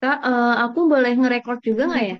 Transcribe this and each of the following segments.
Kak, uh, aku boleh ngerekord juga nggak ya?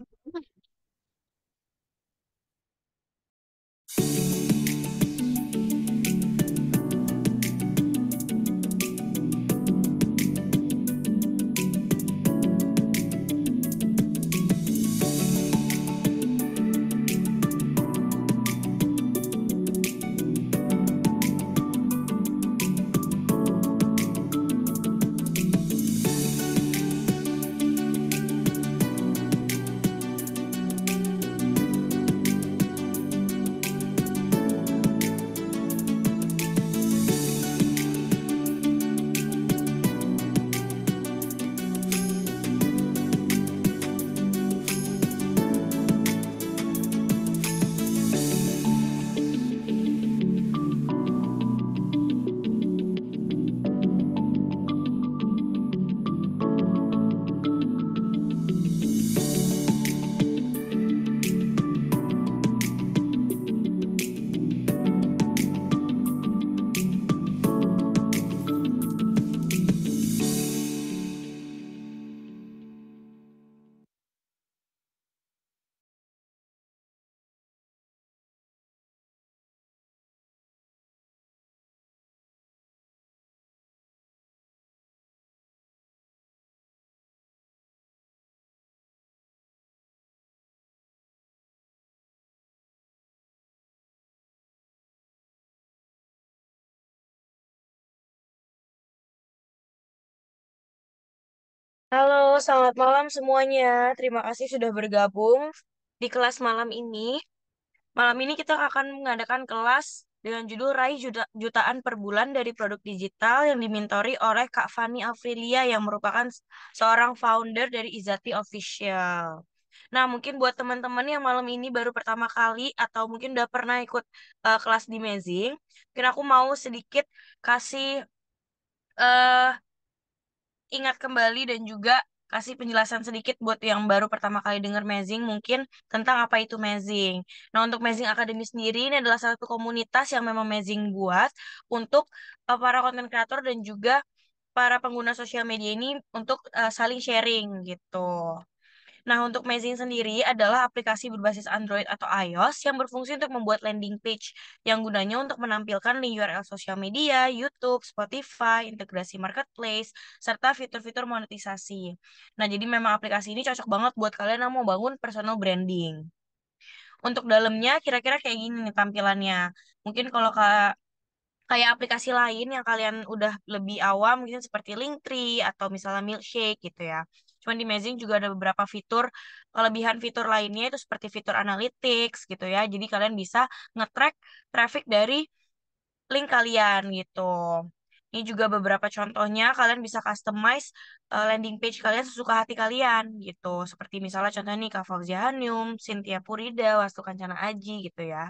Halo, selamat malam semuanya. Terima kasih sudah bergabung di kelas malam ini. Malam ini kita akan mengadakan kelas dengan judul Raih Juta Jutaan Per Bulan dari Produk Digital yang dimintori oleh Kak Fani Afrilia yang merupakan seorang founder dari Izati Official. Nah, mungkin buat teman-teman yang malam ini baru pertama kali atau mungkin udah pernah ikut uh, kelas di Mezing, mungkin aku mau sedikit kasih uh, ingat kembali dan juga kasih penjelasan sedikit buat yang baru pertama kali dengar Mezing mungkin tentang apa itu Mezing. Nah, untuk Mezing Academy sendiri ini adalah satu komunitas yang memang Mezing buat untuk uh, para konten kreator dan juga para pengguna sosial media ini untuk uh, saling sharing gitu. Nah, untuk Amazing sendiri adalah aplikasi berbasis Android atau iOS yang berfungsi untuk membuat landing page yang gunanya untuk menampilkan link URL sosial media, YouTube, Spotify, integrasi marketplace, serta fitur-fitur monetisasi. Nah, jadi memang aplikasi ini cocok banget buat kalian yang mau bangun personal branding. Untuk dalamnya kira-kira kayak gini nih tampilannya. Mungkin kalau Kak kayak aplikasi lain yang kalian udah lebih awam mungkin seperti Linktree atau misalnya Milkshake gitu ya. Cuman di Amazing juga ada beberapa fitur kelebihan fitur lainnya itu seperti fitur analytics gitu ya. Jadi kalian bisa nge-track traffic dari link kalian gitu. Ini juga beberapa contohnya, kalian bisa customize uh, landing page kalian sesuka hati kalian gitu. Seperti misalnya contohnya nih Kak Fauzia Cynthia Purida, Wastu Kancana Aji gitu ya.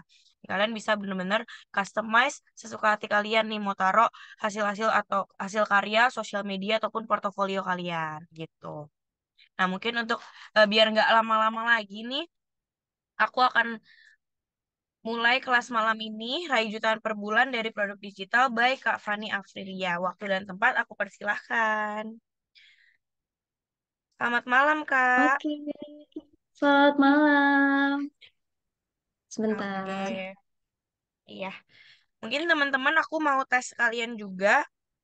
Kalian bisa benar-benar customize sesuka hati kalian nih mau taruh hasil-hasil atau hasil karya, sosial media ataupun portofolio kalian gitu. Nah mungkin untuk uh, biar nggak lama-lama lagi nih, aku akan mulai kelas malam ini raih jutaan per bulan dari produk digital by Kak Fani Afrilia. Waktu dan tempat aku persilahkan. Selamat malam Kak. Oke. Selamat malam. Sebentar. Okay. Iya. Mungkin teman-teman aku mau tes kalian juga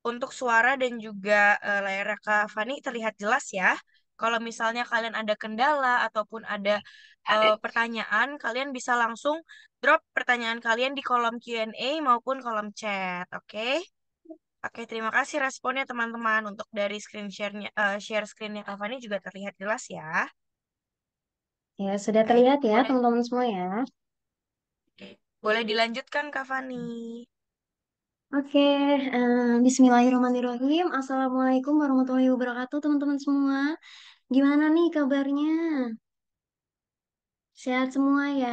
untuk suara dan juga uh, eh, layar Kak Fani terlihat jelas ya. Kalau misalnya kalian ada kendala ataupun ada uh, pertanyaan, kalian bisa langsung drop pertanyaan kalian di kolom Q&A maupun kolom chat, oke? Okay? Oke, terima kasih responnya teman-teman. Untuk dari screen share-nya uh, share screen-nya Kavani juga terlihat jelas ya. Ya, sudah terlihat ya teman-teman semua ya. Oke, boleh dilanjutkan Kavani. Oke, eh, Bismillahirrahmanirrahim. Assalamualaikum warahmatullahi wabarakatuh, teman-teman semua. Gimana nih kabarnya? Sehat semua ya?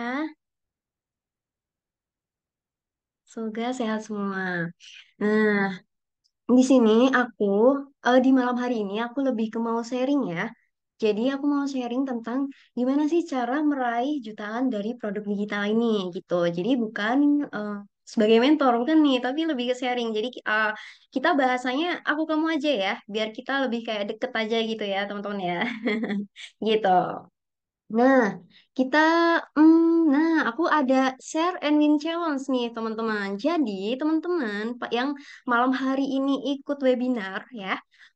Semoga sehat semua. Nah, di sini aku eh, di malam hari ini aku lebih ke mau sharing ya. Jadi aku mau sharing tentang gimana sih cara meraih jutaan dari produk digital ini gitu. Jadi bukan Uh, sebagai mentor kan nih tapi lebih ke sharing jadi uh, kita bahasanya aku kamu aja ya biar kita lebih kayak deket aja gitu ya teman-teman ya gitu nah kita hmm, nah aku ada share and win challenge nih teman-teman jadi teman-teman yang malam hari ini ikut webinar ya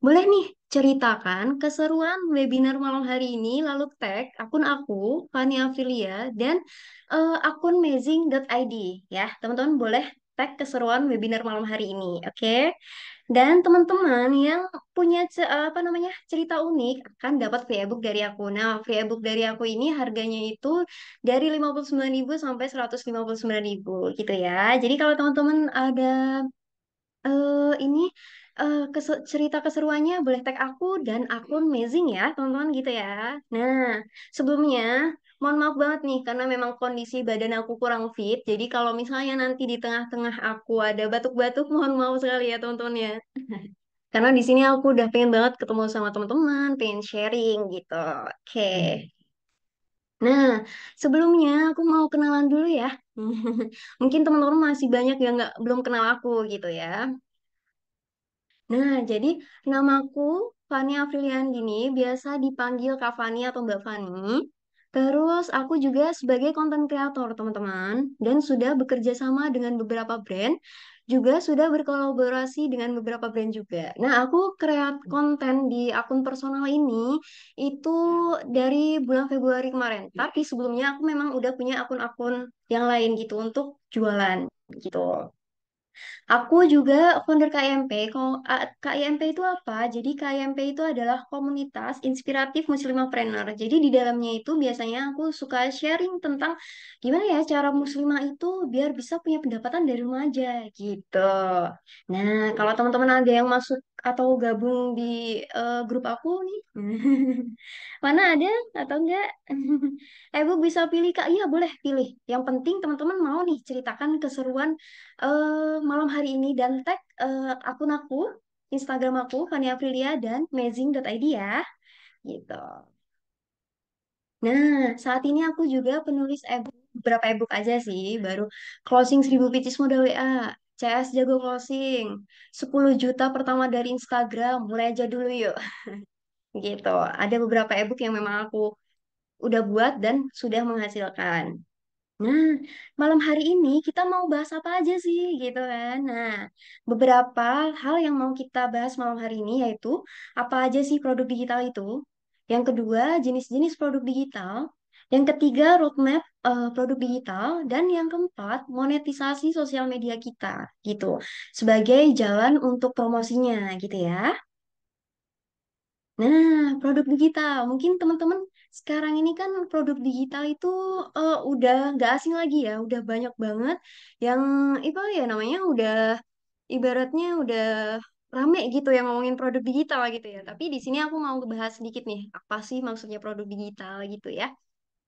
boleh nih ceritakan keseruan webinar malam hari ini lalu tag akun aku Fani Afilia dan uh, akun amazing.id ya. Teman-teman boleh tag keseruan webinar malam hari ini, oke? Dan teman-teman yang punya eh, apa namanya cerita unik akan dapat free ebook dari aku. Nah, free ebook dari aku ini harganya itu dari 59.000 sampai 159.000 gitu ya. Jadi kalau teman-teman ada uh, ini uh, cerita keseruannya boleh tag aku dan akun amazing ya, teman-teman gitu ya. Nah, sebelumnya mohon maaf banget nih karena memang kondisi badan aku kurang fit, jadi kalau misalnya nanti di tengah-tengah aku ada batuk-batuk mohon maaf sekali ya teman-teman ya. Karena di sini aku udah pengen banget ketemu sama teman-teman, pengen sharing gitu. Oke. Okay. Nah, sebelumnya aku mau kenalan dulu ya. Mungkin teman-teman masih banyak yang nggak belum kenal aku gitu ya. Nah, jadi namaku Fani Afrilian gini, biasa dipanggil Kak Fani atau Mbak Fani. Terus aku juga sebagai konten kreator, teman-teman, dan sudah bekerja sama dengan beberapa brand, juga sudah berkolaborasi dengan beberapa brand juga. Nah, aku kreat konten di akun personal ini itu dari bulan Februari kemarin. Tapi sebelumnya aku memang udah punya akun-akun yang lain gitu untuk jualan gitu. Aku juga founder KIMP. KIMP itu apa? Jadi KIMP itu adalah komunitas inspiratif muslimahpreneur. Jadi di dalamnya itu biasanya aku suka sharing tentang gimana ya cara muslimah itu biar bisa punya pendapatan dari rumah aja gitu. Nah, kalau teman-teman ada yang masuk atau gabung di uh, grup aku nih. Mana ada atau enggak? eh, Bu bisa pilih Kak. Iya, boleh pilih. Yang penting teman-teman mau nih ceritakan keseruan uh, malam hari ini dan tag uh, akun aku, Instagram aku Fani Aprilia dan amazing.id ya. Gitu. Nah, saat ini aku juga penulis e book beberapa e-book aja sih, baru closing 1000 pitches modal WA. CS jago closing 10 juta pertama dari Instagram mulai aja dulu yuk gitu ada beberapa ebook yang memang aku udah buat dan sudah menghasilkan Nah, malam hari ini kita mau bahas apa aja sih gitu kan. Nah, beberapa hal yang mau kita bahas malam hari ini yaitu apa aja sih produk digital itu? Yang kedua, jenis-jenis produk digital. Yang ketiga, roadmap uh, produk digital dan yang keempat, monetisasi sosial media kita gitu. Sebagai jalan untuk promosinya gitu ya. Nah, produk digital. Mungkin teman-teman sekarang ini kan produk digital itu uh, udah nggak asing lagi ya, udah banyak banget yang apa ya namanya udah ibaratnya udah rame gitu yang ngomongin produk digital gitu ya. Tapi di sini aku mau bahas sedikit nih, apa sih maksudnya produk digital gitu ya.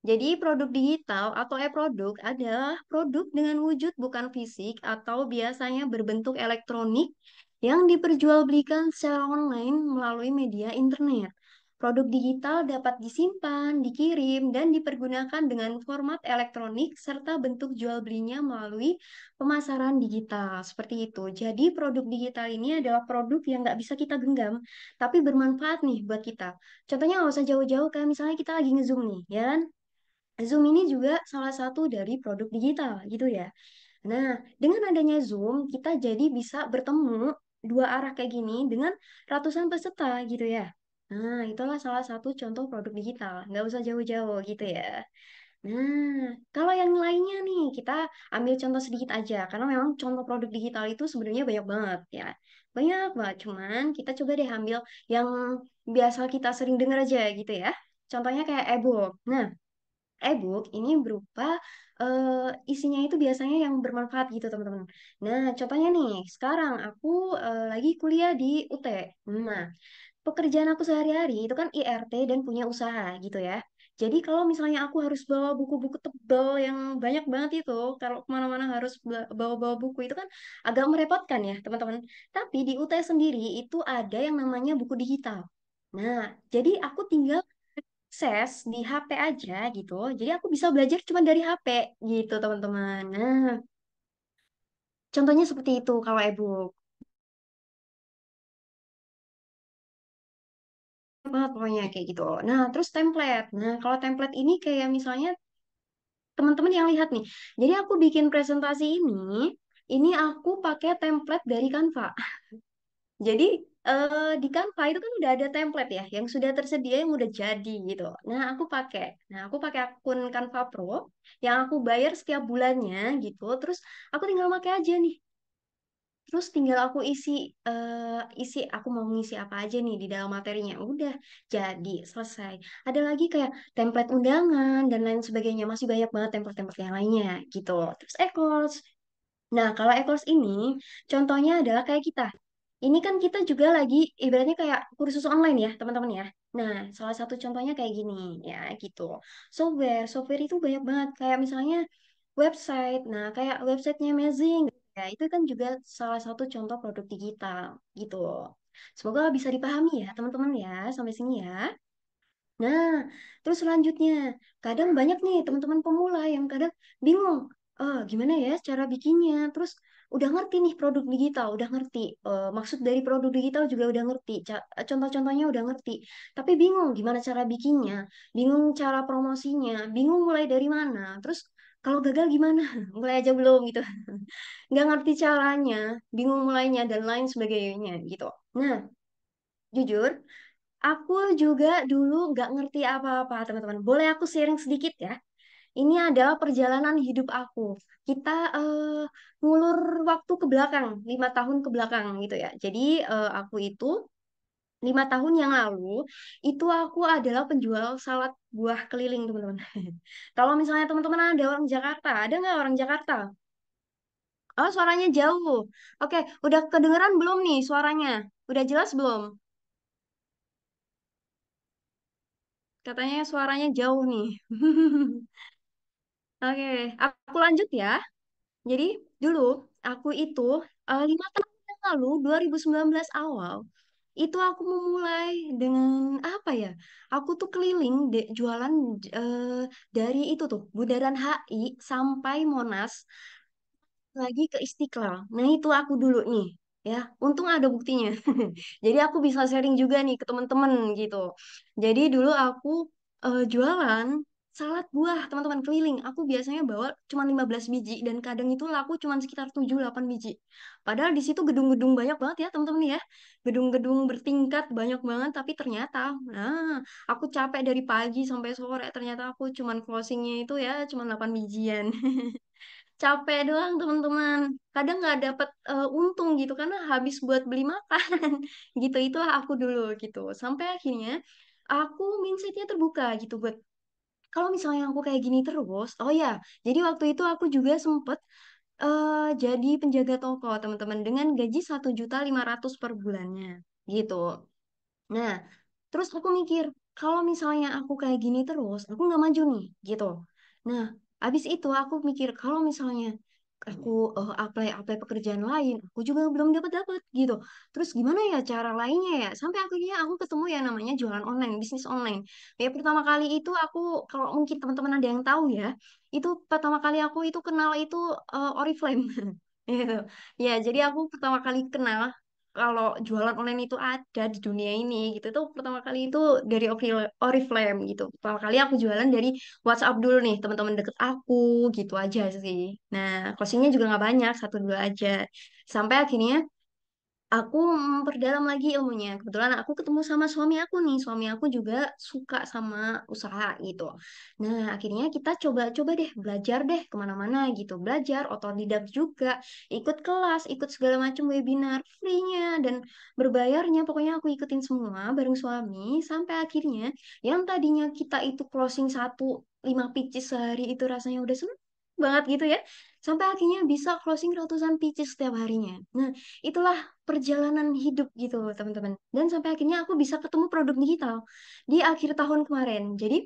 Jadi produk digital atau e-produk adalah produk dengan wujud bukan fisik atau biasanya berbentuk elektronik yang diperjualbelikan secara online melalui media internet. Produk digital dapat disimpan, dikirim, dan dipergunakan dengan format elektronik serta bentuk jual belinya melalui pemasaran digital. Seperti itu. Jadi produk digital ini adalah produk yang nggak bisa kita genggam, tapi bermanfaat nih buat kita. Contohnya nggak usah jauh-jauh, kayak misalnya kita lagi ngezoom nih, ya kan? Zoom ini juga salah satu dari produk digital gitu ya. Nah, dengan adanya Zoom, kita jadi bisa bertemu dua arah kayak gini dengan ratusan peserta gitu ya. Nah, itulah salah satu contoh produk digital. Nggak usah jauh-jauh gitu ya. Nah, kalau yang lainnya nih, kita ambil contoh sedikit aja. Karena memang contoh produk digital itu sebenarnya banyak banget ya. Banyak banget, cuman kita coba deh ambil yang biasa kita sering dengar aja gitu ya. Contohnya kayak e-book. Nah, e-book eh, ini berupa uh, isinya itu biasanya yang bermanfaat gitu teman-teman. Nah contohnya nih sekarang aku uh, lagi kuliah di UT. Nah pekerjaan aku sehari-hari itu kan IRT dan punya usaha gitu ya. Jadi kalau misalnya aku harus bawa buku-buku tebal yang banyak banget itu, kalau kemana-mana harus bawa-bawa buku itu kan agak merepotkan ya teman-teman. Tapi di UT sendiri itu ada yang namanya buku digital. Nah, jadi aku tinggal akses di HP aja gitu. Jadi aku bisa belajar cuma dari HP gitu, teman-teman. Nah, contohnya seperti itu kalau e-book. banget pokoknya kayak gitu. Nah, terus template. Nah, kalau template ini kayak misalnya teman-teman yang lihat nih. Jadi aku bikin presentasi ini, ini aku pakai template dari Canva. Jadi eh, di Canva itu kan udah ada template ya, yang sudah tersedia yang udah jadi gitu. Nah aku pakai, nah aku pakai akun Canva Pro yang aku bayar setiap bulannya gitu. Terus aku tinggal pakai aja nih. Terus tinggal aku isi, eh, isi aku mau ngisi apa aja nih di dalam materinya. Udah jadi selesai. Ada lagi kayak template undangan dan lain sebagainya. Masih banyak banget template-template yang lainnya gitu. Terus e Nah kalau e ini contohnya adalah kayak kita ini kan kita juga lagi ibaratnya kayak kursus online ya teman-teman ya. Nah, salah satu contohnya kayak gini ya gitu. Software, software itu banyak banget. Kayak misalnya website. Nah, kayak websitenya amazing. Ya, itu kan juga salah satu contoh produk digital gitu. Semoga bisa dipahami ya teman-teman ya sampai sini ya. Nah, terus selanjutnya, kadang banyak nih teman-teman pemula yang kadang bingung, oh, gimana ya cara bikinnya, terus udah ngerti nih produk digital, udah ngerti e, maksud dari produk digital juga udah ngerti, eh, contoh-contohnya udah ngerti, tapi bingung gimana cara bikinnya, bingung cara promosinya, bingung mulai dari mana, terus kalau gagal gimana, mulai aja belum gitu, nggak ngerti caranya, bingung mulainya dan lain sebagainya gitu. Nah, jujur, aku juga dulu nggak ngerti apa-apa teman-teman. Boleh aku sharing sedikit ya? ini adalah perjalanan hidup aku. Kita uh, ngulur waktu ke belakang, lima tahun ke belakang gitu ya. Jadi uh, aku itu lima tahun yang lalu itu aku adalah penjual salad buah keliling teman-teman. Kalau misalnya teman-teman ada orang Jakarta, ada nggak orang Jakarta? Oh suaranya jauh. Oke, udah kedengeran belum nih suaranya? Udah jelas belum? Katanya suaranya jauh nih. Oke, aku lanjut ya. Jadi dulu aku itu eh, lima tahun yang lalu 2019 awal itu aku memulai dengan apa ya? Aku tuh keliling de- jualan eh, dari itu tuh Bundaran HI sampai Monas lagi ke Istiqlal. Nah, itu aku dulu nih. Ya, untung ada buktinya. Jadi aku bisa sharing juga nih ke teman-teman gitu. Jadi dulu aku eh, jualan salad buah teman-teman keliling aku biasanya bawa cuma 15 biji dan kadang itu laku cuma sekitar 7-8 biji padahal di situ gedung-gedung banyak banget ya teman-teman ya gedung-gedung bertingkat banyak banget tapi ternyata nah aku capek dari pagi sampai sore ternyata aku cuma closingnya itu ya cuma 8 bijian capek doang teman-teman kadang nggak dapet uh, untung gitu karena habis buat beli makan gitu itulah aku dulu gitu sampai akhirnya aku mindsetnya terbuka gitu buat kalau misalnya aku kayak gini terus, oh ya, jadi waktu itu aku juga sempet eh, jadi penjaga toko, teman-teman, dengan gaji satu juta lima ratus per bulannya, gitu. Nah, terus aku mikir, kalau misalnya aku kayak gini terus, aku nggak maju nih, gitu. Nah, abis itu aku mikir, kalau misalnya aku eh, apply apply pekerjaan lain aku juga belum dapat dapat gitu terus gimana ya cara lainnya ya sampai akhirnya aku ketemu ya namanya jualan online bisnis online ya pertama kali itu aku kalau mungkin teman-teman ada yang tahu ya itu pertama kali aku itu kenal itu eh, Oriflame gitu ya jadi aku pertama kali kenal kalau jualan online itu ada di dunia ini gitu tuh pertama kali itu dari Oriflame gitu pertama kali aku jualan dari WhatsApp dulu nih teman-teman deket aku gitu aja sih nah closingnya juga nggak banyak satu dua aja sampai akhirnya aku memperdalam lagi ilmunya. Kebetulan aku ketemu sama suami aku nih. Suami aku juga suka sama usaha gitu. Nah, akhirnya kita coba-coba deh, belajar deh kemana-mana gitu. Belajar, otodidak juga, ikut kelas, ikut segala macam webinar free-nya dan berbayarnya. Pokoknya aku ikutin semua bareng suami sampai akhirnya yang tadinya kita itu closing satu lima pitches sehari itu rasanya udah seneng banget gitu ya sampai akhirnya bisa closing ratusan pitches setiap harinya. Nah, itulah perjalanan hidup gitu teman-teman. Dan sampai akhirnya aku bisa ketemu produk digital di akhir tahun kemarin. Jadi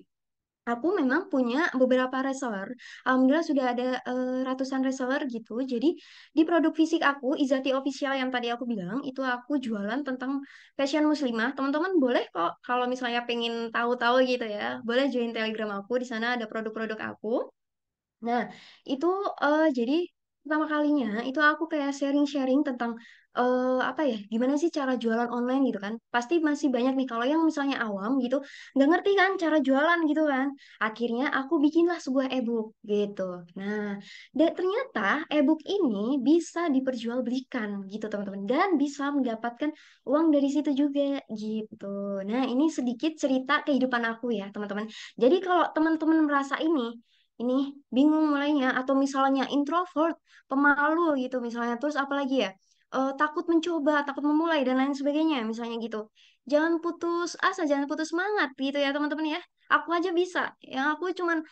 aku memang punya beberapa reseller. Alhamdulillah sudah ada uh, ratusan reseller gitu. Jadi di produk fisik aku Izati Official yang tadi aku bilang itu aku jualan tentang fashion muslimah. Teman-teman boleh kok kalau misalnya pengen tahu-tahu gitu ya, boleh join Telegram aku. Di sana ada produk-produk aku Nah, itu uh, jadi pertama kalinya itu aku kayak sharing-sharing tentang uh, apa ya, gimana sih cara jualan online gitu kan. Pasti masih banyak nih kalau yang misalnya awam gitu nggak ngerti kan cara jualan gitu kan. Akhirnya aku bikinlah sebuah e-book gitu. Nah, dan ternyata e-book ini bisa diperjualbelikan gitu teman-teman dan bisa mendapatkan uang dari situ juga gitu. Nah, ini sedikit cerita kehidupan aku ya, teman-teman. Jadi kalau teman-teman merasa ini ini bingung mulainya atau misalnya introvert pemalu gitu misalnya terus apalagi ya uh, takut mencoba takut memulai dan lain sebagainya misalnya gitu jangan putus asa jangan putus semangat gitu ya teman-teman ya aku aja bisa yang aku cuman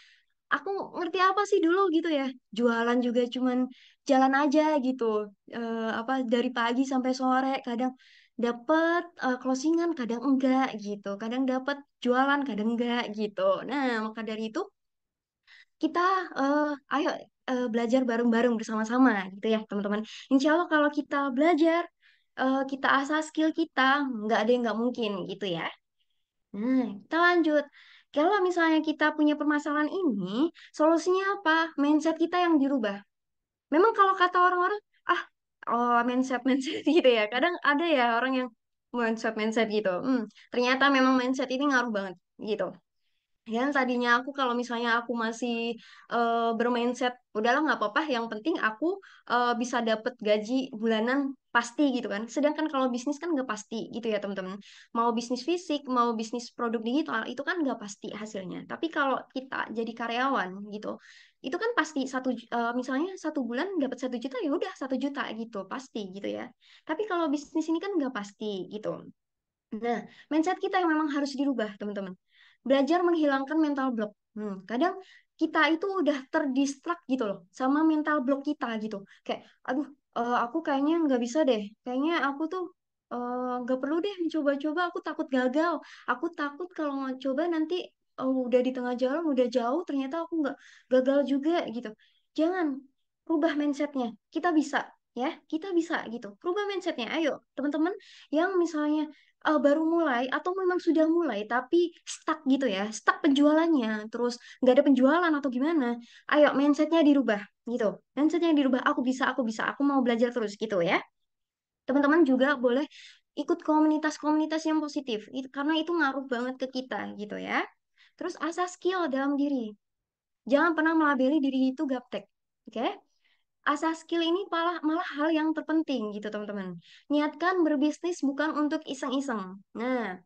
aku ngerti apa sih dulu gitu ya jualan juga cuman jalan aja gitu uh, apa dari pagi sampai sore kadang dapat uh, eh, closingan kadang enggak gitu kadang dapat jualan kadang enggak gitu nah maka dari itu kita uh, ayo uh, belajar bareng-bareng bersama-sama gitu ya teman-teman. Insya Allah kalau kita belajar, uh, kita asah skill kita, nggak ada yang nggak mungkin gitu ya. Nah, kita lanjut. Kalau misalnya kita punya permasalahan ini, solusinya apa? Mindset kita yang dirubah. Memang kalau kata orang-orang, ah, oh, mindset mindset gitu ya. Kadang ada ya orang yang mindset mindset gitu. Hmm, ternyata memang mindset ini ngaruh banget gitu yang tadinya aku kalau misalnya aku masih uh, bermindset udahlah nggak apa-apa yang penting aku uh, bisa dapat gaji bulanan pasti gitu kan sedangkan kalau bisnis kan nggak pasti gitu ya teman-teman mau bisnis fisik mau bisnis produk digital itu kan nggak pasti hasilnya tapi kalau kita jadi karyawan gitu itu kan pasti satu uh, misalnya satu bulan dapat satu juta ya udah satu juta gitu pasti gitu ya tapi kalau bisnis ini kan nggak pasti gitu nah mindset kita yang memang harus dirubah teman-teman belajar menghilangkan mental block. Hmm, kadang kita itu udah terdistrak gitu loh sama mental block kita gitu. Kayak, aduh, uh, aku kayaknya nggak bisa deh. Kayaknya aku tuh eh, nggak uh, perlu deh mencoba-coba. Aku takut gagal. Aku takut kalau coba nanti oh, udah di tengah jalan, udah jauh, ternyata aku nggak gagal juga gitu. Jangan rubah mindsetnya. Kita bisa ya kita bisa gitu rubah mindsetnya ayo teman-teman yang misalnya uh, baru mulai atau memang sudah mulai tapi stuck gitu ya stuck penjualannya terus nggak ada penjualan atau gimana ayo mindsetnya dirubah gitu mindsetnya dirubah aku bisa aku bisa aku mau belajar terus gitu ya teman-teman juga boleh ikut komunitas-komunitas yang positif itu, karena itu ngaruh banget ke kita gitu ya terus asah skill dalam diri jangan pernah melabeli diri itu gaptek oke okay? Asah skill ini malah, malah hal yang terpenting gitu teman-teman. Niatkan berbisnis bukan untuk iseng-iseng. Nah,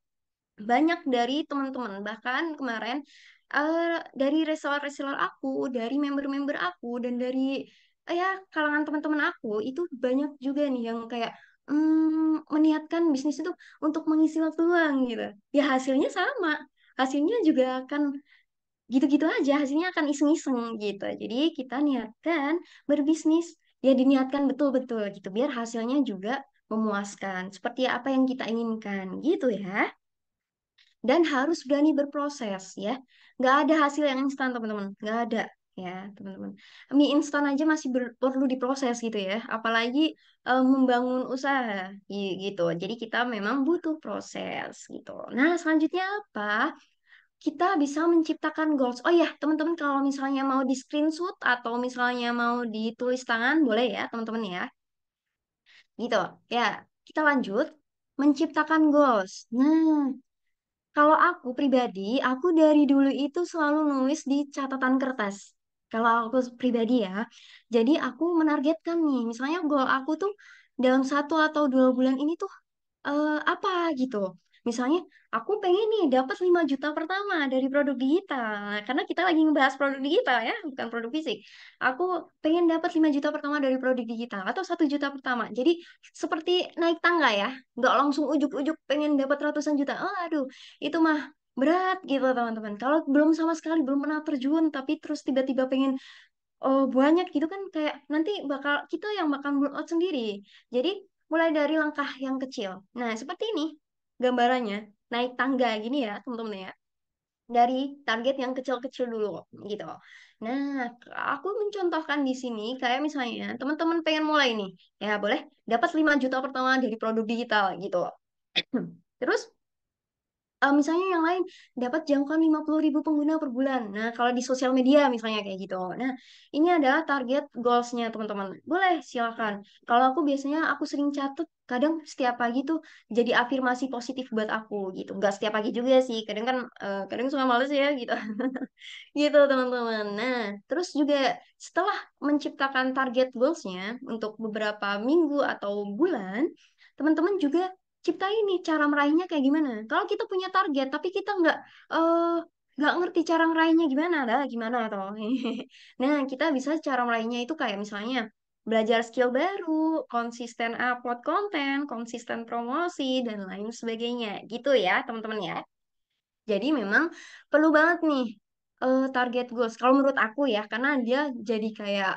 banyak dari teman-teman bahkan kemarin uh, dari reseller-reseller aku, dari member-member aku dan dari uh, ya kalangan teman-teman aku itu banyak juga nih yang kayak mm, meniatkan bisnis itu untuk mengisi waktu luang gitu. Ya hasilnya sama, hasilnya juga akan gitu-gitu aja hasilnya akan iseng-iseng gitu jadi kita niatkan berbisnis ya diniatkan betul-betul gitu biar hasilnya juga memuaskan seperti apa yang kita inginkan gitu ya dan harus berani berproses ya nggak ada hasil yang instan teman-teman nggak ada ya teman-teman mie instan aja masih perlu diproses gitu ya apalagi e, membangun usaha gitu jadi kita memang butuh proses gitu nah selanjutnya apa kita bisa menciptakan goals. Oh ya, teman-teman kalau misalnya mau di screenshot atau misalnya mau ditulis tangan boleh ya, teman-teman ya. Gitu. Ya, kita lanjut menciptakan goals. Nah, kalau aku pribadi, aku dari dulu itu selalu nulis di catatan kertas. Kalau aku pribadi ya. Jadi aku menargetkan nih, misalnya goal aku tuh dalam satu atau dua bulan ini tuh eh, apa gitu. Misalnya, aku pengen nih dapat 5 juta pertama dari produk digital. Karena kita lagi ngebahas produk digital ya, bukan produk fisik. Aku pengen dapat 5 juta pertama dari produk digital atau satu juta pertama. Jadi seperti naik tangga ya, nggak langsung ujuk-ujuk pengen dapat ratusan juta. Oh, aduh, itu mah berat gitu teman-teman. Kalau belum sama sekali, belum pernah terjun, tapi terus tiba-tiba pengen oh, banyak gitu kan kayak nanti bakal kita yang bakal burnout sendiri. Jadi mulai dari langkah yang kecil. Nah, seperti ini gambarannya naik tangga gini ya teman-teman ya dari target yang kecil-kecil dulu gitu. Nah, aku mencontohkan di sini kayak misalnya teman-teman pengen mulai nih, ya boleh dapat 5 juta pertama dari produk digital gitu. Terus uh, misalnya yang lain dapat jangkauan puluh ribu pengguna per bulan. Nah, kalau di sosial media misalnya kayak gitu. Nah, ini adalah target goalsnya teman-teman. Boleh, silakan. Kalau aku biasanya aku sering catat kadang setiap pagi tuh jadi afirmasi positif buat aku gitu. Gak setiap pagi juga sih, kadang kan uh, kadang suka males ya gitu. gitu teman-teman. Nah, terus juga setelah menciptakan target goalsnya untuk beberapa minggu atau bulan, teman-teman juga ciptain nih cara meraihnya kayak gimana. Kalau kita punya target tapi kita nggak uh, nggak ngerti cara meraihnya gimana, ada gimana atau? nah kita bisa cara meraihnya itu kayak misalnya belajar skill baru, konsisten upload konten, konsisten promosi dan lain sebagainya. Gitu ya teman-teman ya. Jadi memang perlu banget nih uh, target goals. Kalau menurut aku ya, karena dia jadi kayak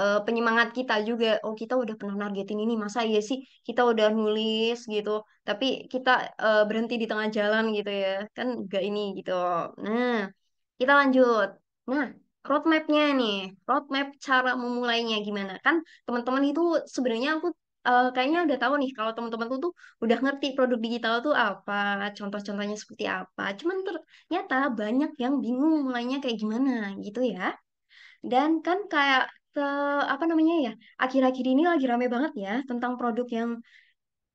uh, penyemangat kita juga oh kita udah pernah nargetin ini masa iya sih kita udah nulis gitu tapi kita uh, berhenti di tengah jalan gitu ya kan enggak ini gitu nah kita lanjut nah roadmapnya nih roadmap cara memulainya gimana kan teman-teman itu sebenarnya aku Uh, kayaknya udah tahu nih kalau teman-teman tuh, udah ngerti produk digital tuh apa, contoh-contohnya seperti apa. Cuman ternyata banyak yang bingung mulainya kayak gimana gitu ya. Dan kan kayak te- eh, apa namanya ya akhir-akhir ini lagi rame banget ya tentang produk yang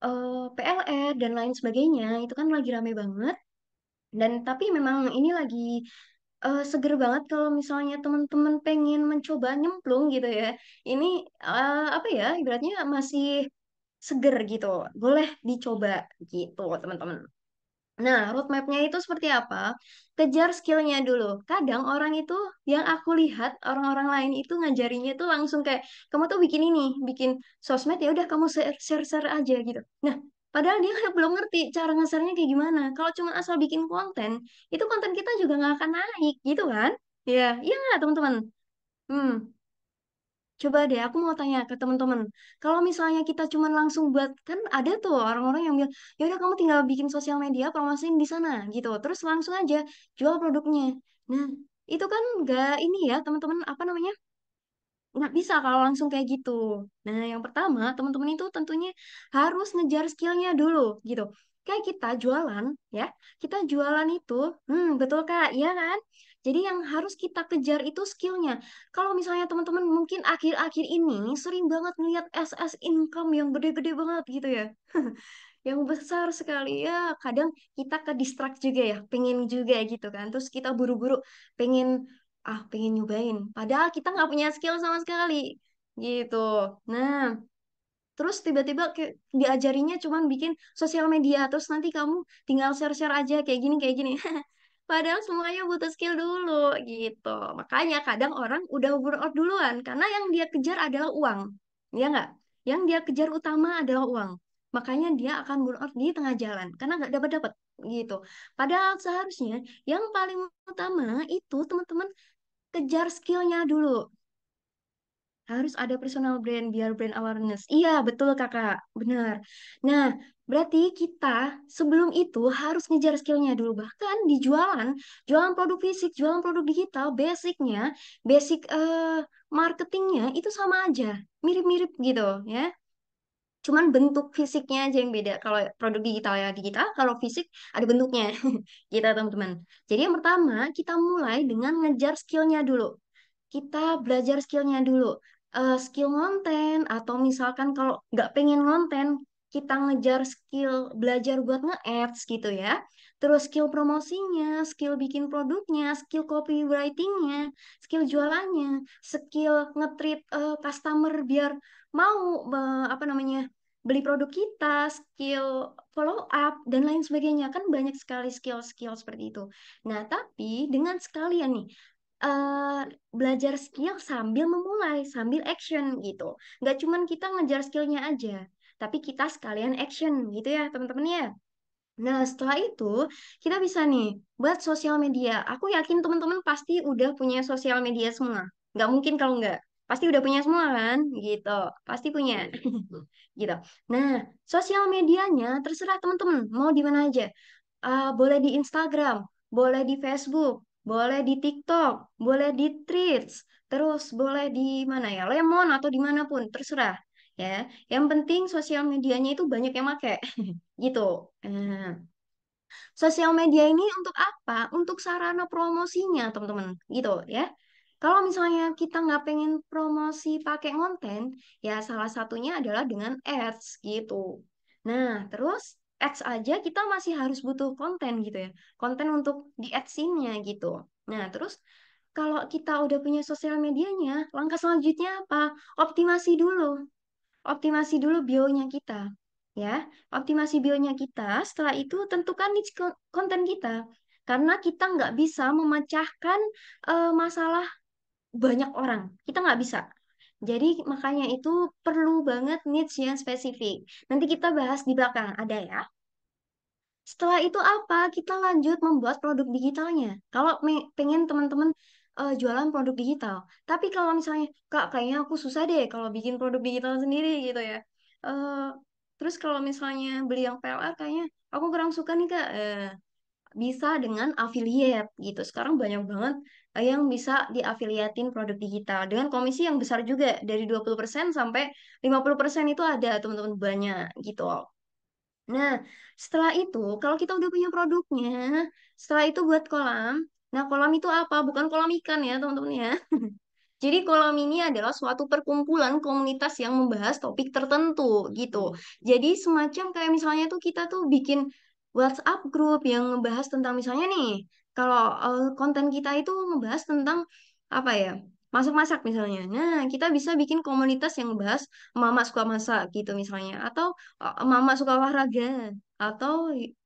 uh, eh, PLN dan lain sebagainya itu kan lagi rame banget dan tapi memang ini lagi uh, seger banget kalau misalnya teman-teman pengen mencoba nyemplung gitu ya ini uh, apa ya ibaratnya masih seger gitu boleh dicoba gitu teman-teman Nah, roadmapnya itu seperti apa? Kejar skillnya dulu. Kadang orang itu yang aku lihat orang-orang lain itu ngajarinya itu langsung kayak kamu tuh bikin ini, bikin sosmed ya udah kamu share-share aja gitu. Nah, padahal dia kan belum ngerti cara ngasarnya kayak gimana. Kalau cuma asal bikin konten, itu konten kita juga nggak akan naik gitu kan? Ya, iya nggak teman-teman? Hmm, Coba deh, aku mau tanya ke teman-teman. Kalau misalnya kita cuma langsung buat, kan ada tuh orang-orang yang bilang, ya udah kamu tinggal bikin sosial media, promosiin di sana gitu. Terus langsung aja jual produknya. Nah, itu kan nggak ini ya, teman-teman apa namanya? nggak bisa kalau langsung kayak gitu. Nah, yang pertama, teman-teman itu tentunya harus ngejar skillnya dulu, gitu. Kayak kita jualan, ya. Kita jualan itu, hmm, betul Kak, iya kan? Jadi yang harus kita kejar itu skillnya. Kalau misalnya teman-teman mungkin akhir-akhir ini sering banget ngeliat SS income yang gede-gede banget gitu ya. yang besar sekali ya kadang kita ke distract juga ya pengen juga gitu kan terus kita buru-buru pengen ah pengen nyobain padahal kita nggak punya skill sama sekali gitu nah terus tiba-tiba diajarinya cuman bikin sosial media terus nanti kamu tinggal share-share aja kayak gini kayak gini Padahal semuanya butuh skill dulu gitu. Makanya kadang orang udah burnout duluan karena yang dia kejar adalah uang. Ya nggak? Yang dia kejar utama adalah uang. Makanya dia akan burnout di tengah jalan karena nggak dapat dapat gitu. Padahal seharusnya yang paling utama itu teman-teman kejar skillnya dulu. Harus ada personal brand biar brand awareness. Iya, betul Kakak. Benar. Nah, Berarti kita sebelum itu harus ngejar skillnya dulu. Bahkan di jualan, jualan produk fisik, jualan produk digital, basicnya, basic uh, marketingnya itu sama aja, mirip-mirip gitu ya. Cuman bentuk fisiknya aja yang beda. Kalau produk digital ya digital, kalau fisik ada bentuknya. kita gitu, teman-teman. Jadi yang pertama kita mulai dengan ngejar skillnya dulu. Kita belajar skillnya dulu uh, skill konten atau misalkan kalau nggak pengen konten kita ngejar skill belajar buat nge-ads gitu ya. Terus skill promosinya, skill bikin produknya, skill copywritingnya, skill jualannya, skill ngetrip uh, eh, customer biar mau uh, apa namanya beli produk kita, skill follow up dan lain sebagainya kan banyak sekali skill-skill seperti itu. Nah tapi dengan sekalian nih uh, belajar skill sambil memulai, sambil action gitu. Nggak cuman kita ngejar skillnya aja tapi kita sekalian action gitu ya teman-teman ya. Nah, setelah itu kita bisa nih buat sosial media. Aku yakin teman-teman pasti udah punya sosial media semua. Nggak mungkin kalau nggak. Pasti udah punya semua kan? Gitu. Pasti punya. Iya. gitu. Nah, sosial medianya terserah teman-teman. Mau di mana aja. Uh, boleh di Instagram, boleh di Facebook, boleh di TikTok, boleh di Threads, terus boleh di mana ya, Lemon atau dimanapun, terserah ya yang penting sosial medianya itu banyak yang make gitu nah, sosial media ini untuk apa untuk sarana promosinya teman-teman gitu ya kalau misalnya kita nggak pengen promosi pakai konten, ya salah satunya adalah dengan ads gitu. Nah, terus ads aja kita masih harus butuh konten gitu ya. Konten untuk di adsinnya, gitu. Nah, terus kalau kita udah punya sosial medianya, langkah selanjutnya apa? Optimasi dulu optimasi dulu bionya kita ya optimasi bionya kita setelah itu tentukan niche konten kita karena kita nggak bisa memecahkan uh, masalah banyak orang kita nggak bisa jadi makanya itu perlu banget niche yang spesifik nanti kita bahas di belakang ada ya setelah itu apa kita lanjut membuat produk digitalnya kalau pengen teman-teman uh, jualan produk digital. Tapi kalau misalnya, Kak, kayaknya aku susah deh kalau bikin produk digital sendiri gitu ya. Uh, terus kalau misalnya beli yang PLR kayaknya aku kurang suka nih, Kak. Uh, bisa dengan affiliate gitu. Sekarang banyak banget yang bisa diafiliatin produk digital dengan komisi yang besar juga dari 20% sampai 50% itu ada teman-teman banyak gitu. Nah, setelah itu, kalau kita udah punya produknya, setelah itu buat kolam, Nah, kolam itu apa? Bukan kolam ikan ya, teman-teman ya. Jadi kolam ini adalah suatu perkumpulan komunitas yang membahas topik tertentu gitu. Hmm. Jadi semacam kayak misalnya tuh kita tuh bikin WhatsApp group yang membahas tentang misalnya nih, kalau uh, konten kita itu membahas tentang apa ya? masak-masak misalnya. Nah, kita bisa bikin komunitas yang membahas mama suka masak gitu misalnya atau eh, mama suka olahraga atau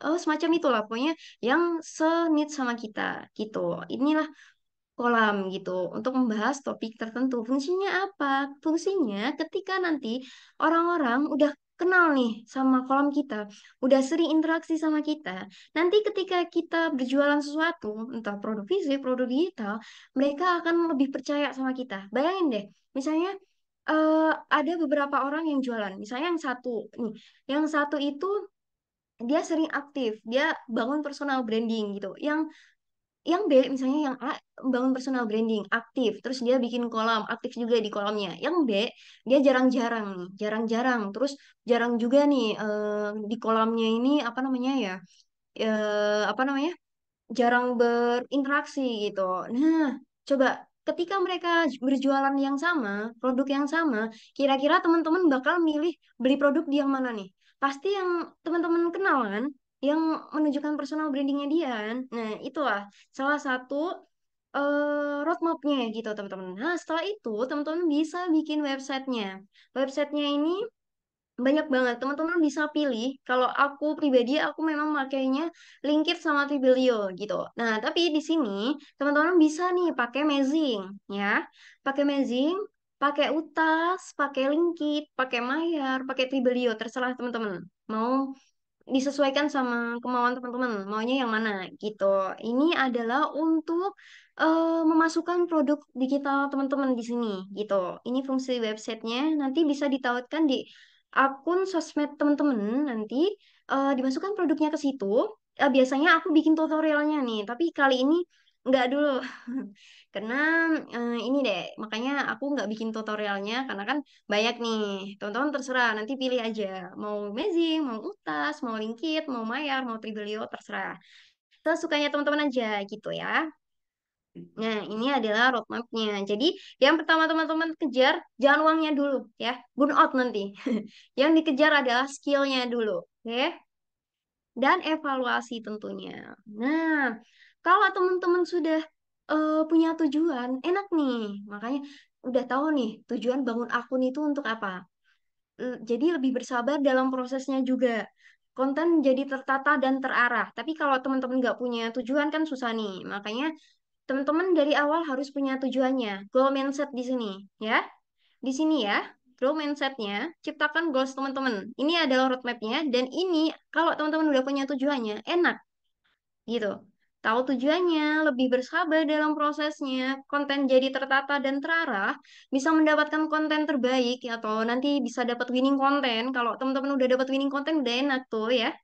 oh, semacam itulah pokoknya yang senit sama kita gitu. Inilah kolam gitu untuk membahas topik tertentu. Fungsinya apa? Fungsinya ketika nanti orang-orang udah kenal nih sama kolam kita, udah sering interaksi sama kita. Nanti ketika kita berjualan sesuatu, entah produk fisik, produk digital, mereka akan lebih percaya sama kita. Bayangin deh, misalnya uh, ada beberapa orang yang jualan. Misalnya yang satu nih, yang satu itu dia sering aktif dia bangun personal branding gitu yang yang B misalnya yang A bangun personal branding aktif terus dia bikin kolam aktif juga di kolamnya yang B dia jarang-jarang jarang-jarang terus jarang juga nih eh, di kolamnya ini apa namanya ya eh, apa namanya jarang berinteraksi gitu nah coba ketika mereka berjualan yang sama produk yang sama kira-kira teman-teman bakal milih beli produk di yang mana nih pasti yang teman-teman kenal kan yang menunjukkan personal brandingnya dia kan nah itulah salah satu uh, roadmapnya gitu teman-teman nah setelah itu teman-teman bisa bikin websitenya websitenya ini banyak banget teman-teman bisa pilih kalau aku pribadi aku memang makainya Linkit sama Twilio gitu nah tapi di sini teman-teman bisa nih pakai Amazing ya pakai Amazing pakai utas, pakai lingkit, pakai mayar, pakai tribelio, terserah teman-teman. Mau disesuaikan sama kemauan teman-teman, maunya yang mana gitu. Ini adalah untuk uh, memasukkan produk digital teman-teman di sini gitu. Ini fungsi websitenya nanti bisa ditautkan di akun sosmed teman-teman nanti uh, dimasukkan produknya ke situ. Uh, biasanya aku bikin tutorialnya nih, tapi kali ini nggak dulu. Karena eh, ini deh, makanya aku nggak bikin tutorialnya karena kan banyak nih. teman-teman terserah, nanti pilih aja. Mau Amazing, mau Utas, mau lingkit mau Mayar, mau tribelio terserah. Sesukanya teman-teman aja gitu ya. Nah, ini adalah roadmapnya. Jadi, yang pertama teman-teman kejar, jangan uangnya dulu ya. Burnout nanti. yang dikejar adalah skillnya dulu. ya dan evaluasi tentunya. Nah, kalau teman-teman sudah uh, punya tujuan enak nih makanya udah tahu nih tujuan bangun akun itu untuk apa jadi lebih bersabar dalam prosesnya juga konten jadi tertata dan terarah tapi kalau teman-teman nggak punya tujuan kan susah nih makanya teman-teman dari awal harus punya tujuannya goal mindset di sini ya di sini ya grow mindsetnya, ciptakan goals teman-teman. Ini adalah roadmapnya dan ini kalau teman-teman udah punya tujuannya, enak. Gitu tahu tujuannya, lebih bersabar dalam prosesnya, konten jadi tertata dan terarah, bisa mendapatkan konten terbaik atau nanti bisa dapat winning konten. Kalau teman-teman udah dapat winning konten udah enak tuh ya.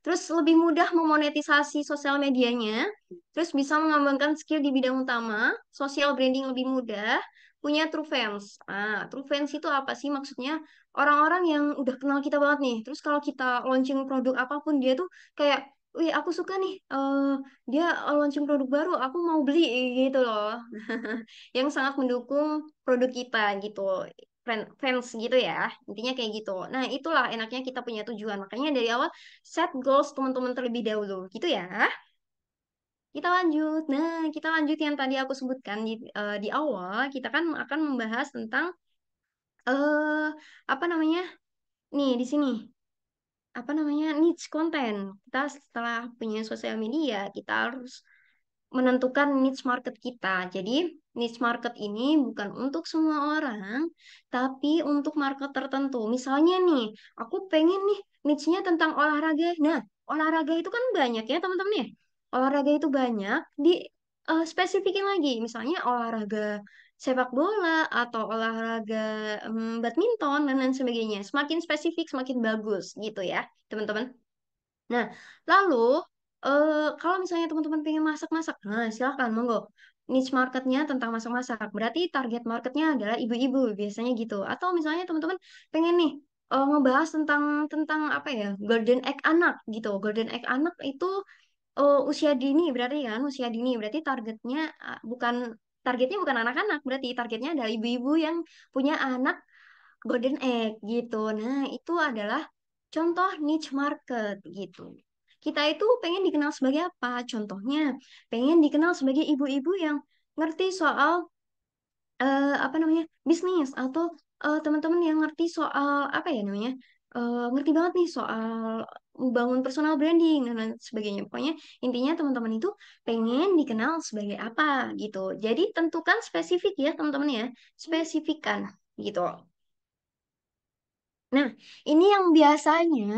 Terus lebih mudah memonetisasi sosial medianya, terus bisa mengembangkan skill di bidang utama, sosial branding lebih mudah, punya true fans. Ah, true fans itu apa sih maksudnya? Orang-orang yang udah kenal kita banget nih. Terus kalau kita launching produk apapun dia tuh kayak wih aku suka nih eh dia launching produk baru aku mau beli gitu loh yang sangat mendukung produk kita gitu fans gitu ya intinya kayak gitu nah itulah enaknya kita punya tujuan makanya dari awal set goals teman-teman terlebih dahulu gitu ya kita lanjut nah kita lanjut yang tadi aku sebutkan di uh, di awal kita kan akan membahas tentang eh uh, apa namanya nih di sini apa namanya niche konten kita setelah punya sosial media kita harus menentukan niche market kita jadi niche market ini bukan untuk semua orang tapi untuk market tertentu misalnya nih aku pengen nih niche-nya tentang olahraga nah olahraga itu kan banyak ya teman-teman ya olahraga itu banyak di uh, spesifikin lagi misalnya olahraga sepak bola atau olahraga um, badminton dan lain sebagainya. Semakin spesifik semakin bagus gitu ya, teman-teman. Nah, lalu uh, kalau misalnya teman-teman pengen masak-masak, nah silahkan monggo niche marketnya tentang masak-masak. Berarti target marketnya adalah ibu-ibu biasanya gitu. Atau misalnya teman-teman pengen nih uh, ngebahas tentang tentang apa ya golden egg anak gitu. Golden egg anak itu uh, usia dini berarti kan usia dini berarti targetnya bukan targetnya bukan anak-anak berarti targetnya adalah ibu-ibu yang punya anak golden egg gitu nah itu adalah contoh niche market gitu kita itu pengen dikenal sebagai apa contohnya pengen dikenal sebagai ibu-ibu yang ngerti soal uh, apa namanya bisnis atau teman eh, teman-teman yang ngerti soal apa ya namanya uh, ngerti banget nih soal membangun personal branding dan sebagainya. Pokoknya intinya teman-teman itu pengen dikenal sebagai apa gitu. Jadi tentukan spesifik ya teman-teman ya, spesifikan gitu. Nah, ini yang biasanya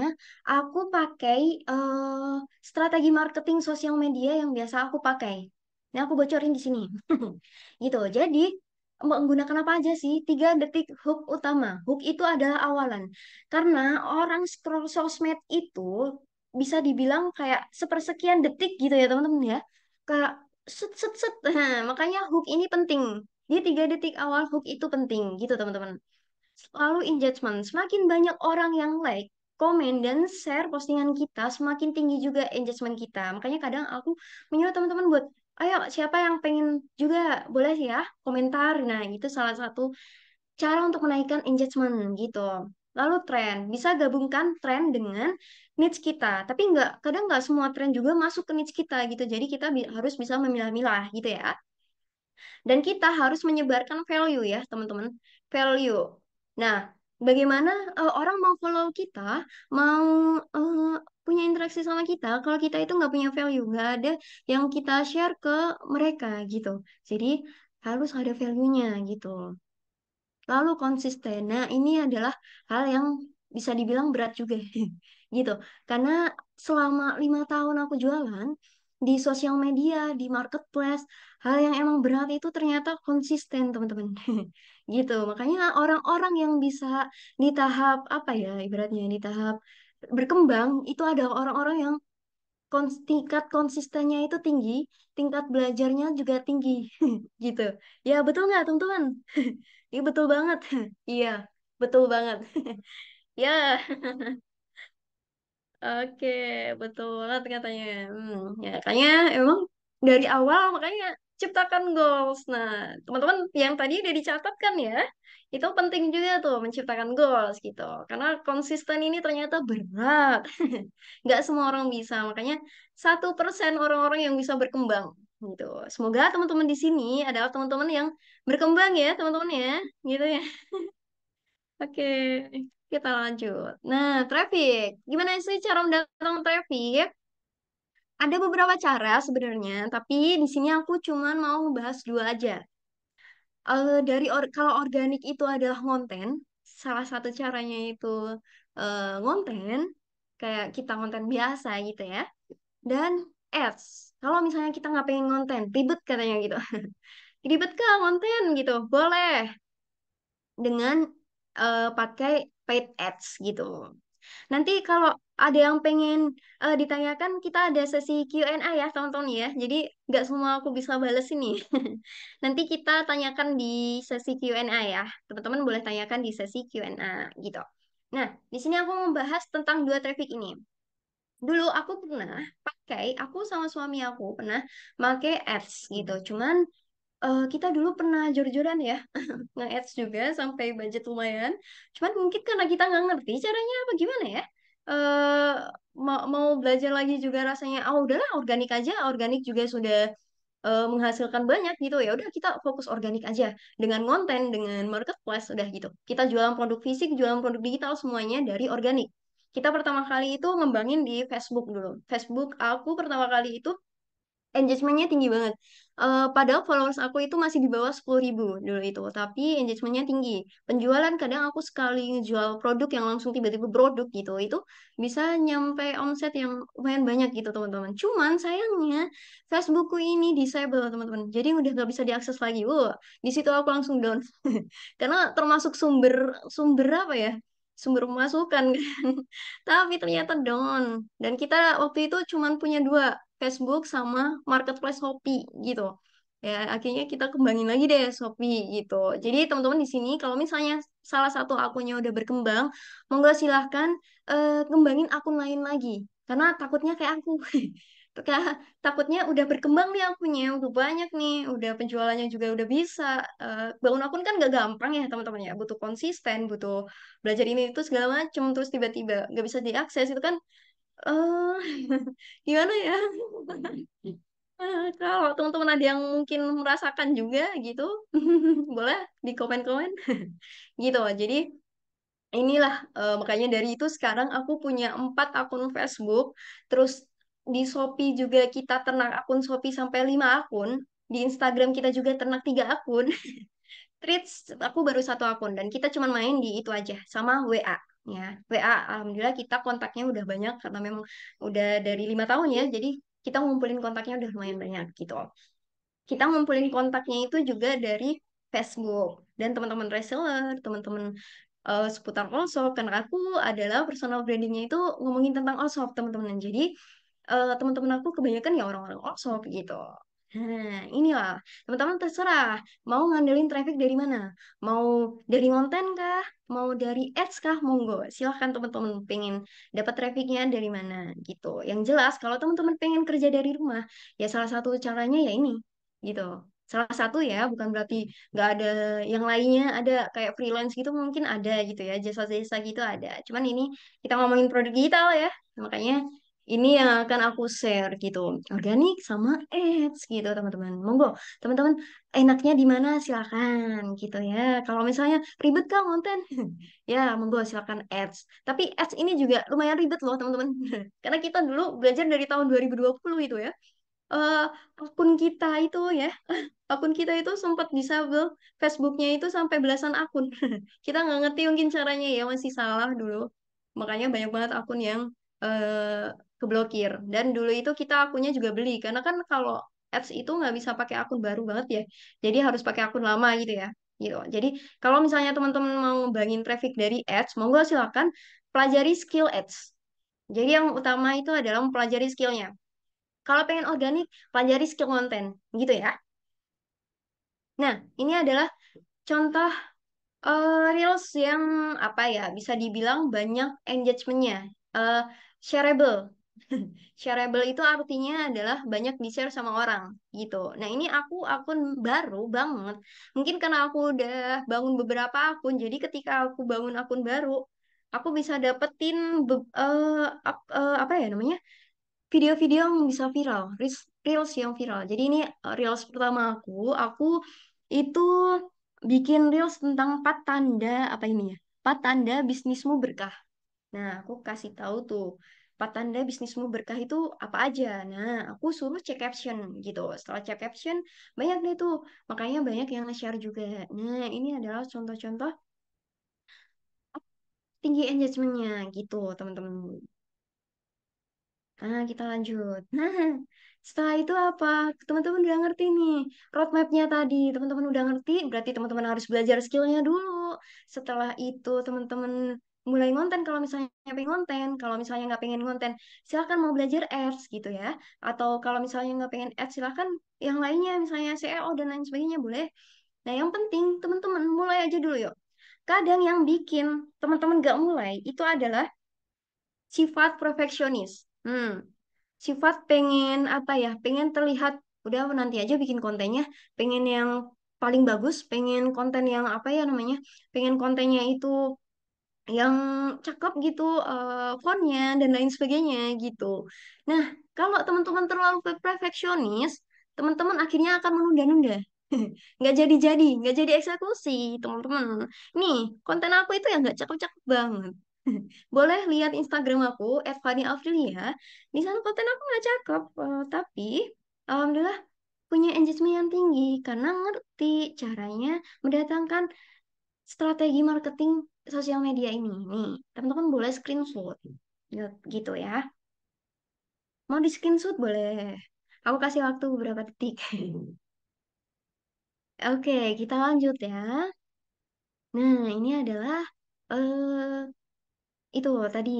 aku pakai uh, strategi marketing sosial media yang biasa aku pakai. Nah, aku bocorin di sini. gitu. Jadi, menggunakan apa aja sih? Tiga detik hook utama. Hook itu adalah awalan. Karena orang scroll sosmed itu bisa dibilang kayak sepersekian detik gitu ya teman-teman ya. Kayak set set set. Nah, makanya hook ini penting. dia tiga detik awal hook itu penting gitu teman-teman. Lalu engagement. Semakin banyak orang yang like, komen dan share postingan kita semakin tinggi juga engagement kita. Makanya kadang aku menyuruh teman-teman buat ayo siapa yang pengen juga boleh sih ya komentar nah itu salah satu cara untuk menaikkan engagement gitu lalu tren bisa gabungkan tren dengan niche kita tapi nggak kadang nggak semua tren juga masuk ke niche kita gitu jadi kita bi harus bisa memilah-milah gitu ya dan kita harus menyebarkan value ya teman-teman value nah bagaimana uh, orang mau follow kita, mau uh, interaksi sama kita kalau kita itu nggak punya value nggak ada yang kita share ke mereka gitu jadi harus ada value-nya gitu lalu konsisten nah ini adalah hal yang bisa dibilang berat juga gitu karena selama lima tahun aku jualan di sosial media di marketplace hal yang emang berat itu ternyata konsisten teman-teman gitu makanya orang-orang yang bisa di tahap apa ya ibaratnya di tahap berkembang itu adalah orang-orang yang kons tingkat konsistennya itu tinggi, tingkat belajarnya juga tinggi, gitu. Ya betul nggak teman-teman? Ya, iya betul banget. Iya betul banget. ya. Oke, betul banget katanya. Hmm, ya, kayaknya emang dari awal makanya ciptakan goals. Nah, teman-teman yang tadi udah dicatatkan ya, itu penting juga tuh menciptakan goals gitu. Karena konsisten ini ternyata berat. Nggak semua orang bisa, makanya satu persen orang-orang yang bisa berkembang gitu. Semoga teman-teman di sini adalah teman-teman yang berkembang ya, teman-teman ya, gitu ya. Oke, kita lanjut. Nah, traffic. Gimana sih cara mendatang traffic? Ada beberapa cara sebenarnya, tapi di sini aku cuma mau bahas dua aja. Uh, dari or- kalau organik itu adalah konten, salah satu caranya itu konten, eh, kayak kita konten biasa gitu ya. Dan ads, kalau misalnya kita nggak pengen konten, ribet katanya gitu. ribet ke konten gitu, boleh. Dengan uh, pakai paid ads gitu. Nanti kalau ada yang pengen uh, ditanyakan, kita ada sesi Q&A ya teman-teman ya. Jadi nggak semua aku bisa bales ini. Nanti kita tanyakan di sesi Q&A ya. Teman-teman boleh tanyakan di sesi Q&A gitu. Nah, di sini aku membahas tentang dua traffic ini. Dulu aku pernah pakai, aku sama suami aku pernah pakai ads gitu. Cuman uh, kita dulu pernah jor-joran ya nge-ads juga sampai budget lumayan cuman mungkin karena kita nggak ngerti caranya apa gimana ya Eh, mau, mau belajar lagi juga rasanya ah oh, udahlah organik aja organik juga sudah uh, menghasilkan banyak gitu ya udah kita fokus organik aja dengan konten dengan marketplace udah gitu kita jualan produk fisik jualan produk digital semuanya dari organik kita pertama kali itu ngembangin di Facebook dulu Facebook aku pertama kali itu engagementnya tinggi banget. Uh, padahal followers aku itu masih di bawah sepuluh ribu dulu itu, tapi engagementnya tinggi. Penjualan kadang aku sekali jual produk yang langsung tiba-tiba produk gitu, itu bisa nyampe omset yang lumayan banyak gitu teman-teman. Cuman sayangnya Facebookku ini disable teman-teman, jadi udah nggak bisa diakses lagi. Wow, di situ aku langsung down karena termasuk sumber sumber apa ya? sumber pemasukan kan tapi ternyata down dan kita waktu itu cuman punya dua Facebook sama marketplace Shopee gitu ya akhirnya kita kembangin lagi deh Shopee gitu jadi teman-teman di sini kalau misalnya salah satu akunnya udah berkembang monggo silahkan uh, kembangin akun lain lagi karena takutnya kayak aku takutnya udah berkembang nih akunnya udah banyak nih udah penjualannya juga udah bisa uh, bangun akun kan gak gampang ya teman-teman ya butuh konsisten butuh belajar ini itu segala macem terus tiba-tiba gak bisa diakses itu kan uh, gimana ya? kalau teman-teman ada yang mungkin merasakan juga gitu, boleh di komen-komen, gitu. Jadi, inilah, uh, makanya dari itu sekarang aku punya empat akun Facebook, terus di Shopee juga kita ternak akun Shopee sampai lima akun, di Instagram kita juga ternak tiga akun, Treats aku baru satu akun dan kita cuma main di itu aja, sama WA ya WA alhamdulillah kita kontaknya udah banyak karena memang udah dari lima tahun ya jadi kita ngumpulin kontaknya udah lumayan banyak gitu kita ngumpulin kontaknya itu juga dari Facebook dan teman-teman reseller teman-teman uh, seputar allshop karena aku adalah personal brandingnya itu ngomongin tentang allshop teman-teman jadi uh, teman-teman aku kebanyakan ya orang-orang allshop gitu Hmm, ini inilah teman-teman terserah mau ngandelin traffic dari mana, mau dari konten kah, mau dari ads kah, monggo silahkan teman-teman pengen dapat trafficnya dari mana gitu. Yang jelas kalau teman-teman pengen kerja dari rumah, ya salah satu caranya ya ini gitu. Salah satu ya, bukan berarti nggak ada yang lainnya, ada kayak freelance gitu mungkin ada gitu ya, jasa-jasa gitu ada. Cuman ini kita ngomongin produk digital ya, makanya ini yang akan aku share gitu organik sama ads gitu teman-teman monggo teman-teman enaknya di mana silakan gitu ya kalau misalnya ribet kan konten ya monggo silakan ads tapi ads ini juga lumayan ribet loh teman-teman karena kita dulu belajar dari tahun 2020 itu ya uh, akun kita itu ya akun kita itu sempat disable Facebooknya itu sampai belasan akun kita nggak ngerti mungkin caranya ya masih salah dulu makanya banyak banget akun yang uh, keblokir. Dan dulu itu kita akunnya juga beli karena kan kalau ads itu nggak bisa pakai akun baru banget ya. Jadi harus pakai akun lama gitu ya. Gitu. Jadi kalau misalnya teman-teman mau ngebangin traffic dari ads, monggo silakan pelajari skill ads. Jadi yang utama itu adalah mempelajari skillnya. Kalau pengen organik, pelajari skill konten, gitu ya. Nah, ini adalah contoh uh, reels yang apa ya bisa dibilang banyak engagementnya, uh, shareable Shareable itu artinya adalah banyak di-share sama orang gitu. Nah, ini aku akun baru banget. Mungkin karena aku udah bangun beberapa akun, jadi ketika aku bangun akun baru, aku bisa dapetin be uh, uh, apa ya namanya? video-video yang bisa viral, reels yang viral. Jadi ini eh, reels pertama aku, aku itu bikin reels tentang empat tanda apa ini ya? Empat tanda bisnismu berkah. Nah, aku kasih tahu tuh empat tanda bisnismu berkah itu apa aja. Nah, aku suruh cek caption gitu. Setelah cek caption, banyak deh tuh. Makanya banyak yang share juga. Nah, ini adalah contoh-contoh tinggi engagementnya gitu, teman-teman. Nah, kita lanjut. Nah, setelah itu apa? Teman-teman udah ngerti nih roadmap-nya tadi. Teman-teman udah ngerti, berarti teman-teman harus belajar skill-nya dulu. Setelah itu, teman-teman mulai ngonten kalau misalnya pengen ngonten kalau misalnya nggak pengen ngonten silahkan mau belajar ads gitu ya atau kalau misalnya nggak pengen ads silahkan yang lainnya misalnya SEO dan lain sebagainya boleh nah yang penting teman-teman mulai aja dulu yuk kadang yang bikin teman-teman nggak mulai itu adalah sifat perfeksionis hmm sifat pengen apa ya pengen terlihat udah nanti aja bikin kontennya pengen yang paling bagus pengen konten yang apa ya namanya pengen kontennya itu yang cakep gitu uh, fontnya dan lain sebagainya gitu. Nah, kalau teman-teman terlalu perfeksionis, teman-teman akhirnya akan menunda-nunda. nggak jadi-jadi, nggak jadi eksekusi, teman-teman. Nih, konten aku itu yang nggak cakep-cakep banget. Boleh lihat Instagram aku, @faniafrilia. Di sana konten aku nggak cakep, uh, tapi alhamdulillah punya engagement yang tinggi karena ngerti caranya mendatangkan strategi marketing sosial media ini nih teman-teman boleh screenshot gitu ya mau di screenshot boleh aku kasih waktu beberapa detik oke kita lanjut ya nah ini adalah eh itu tadi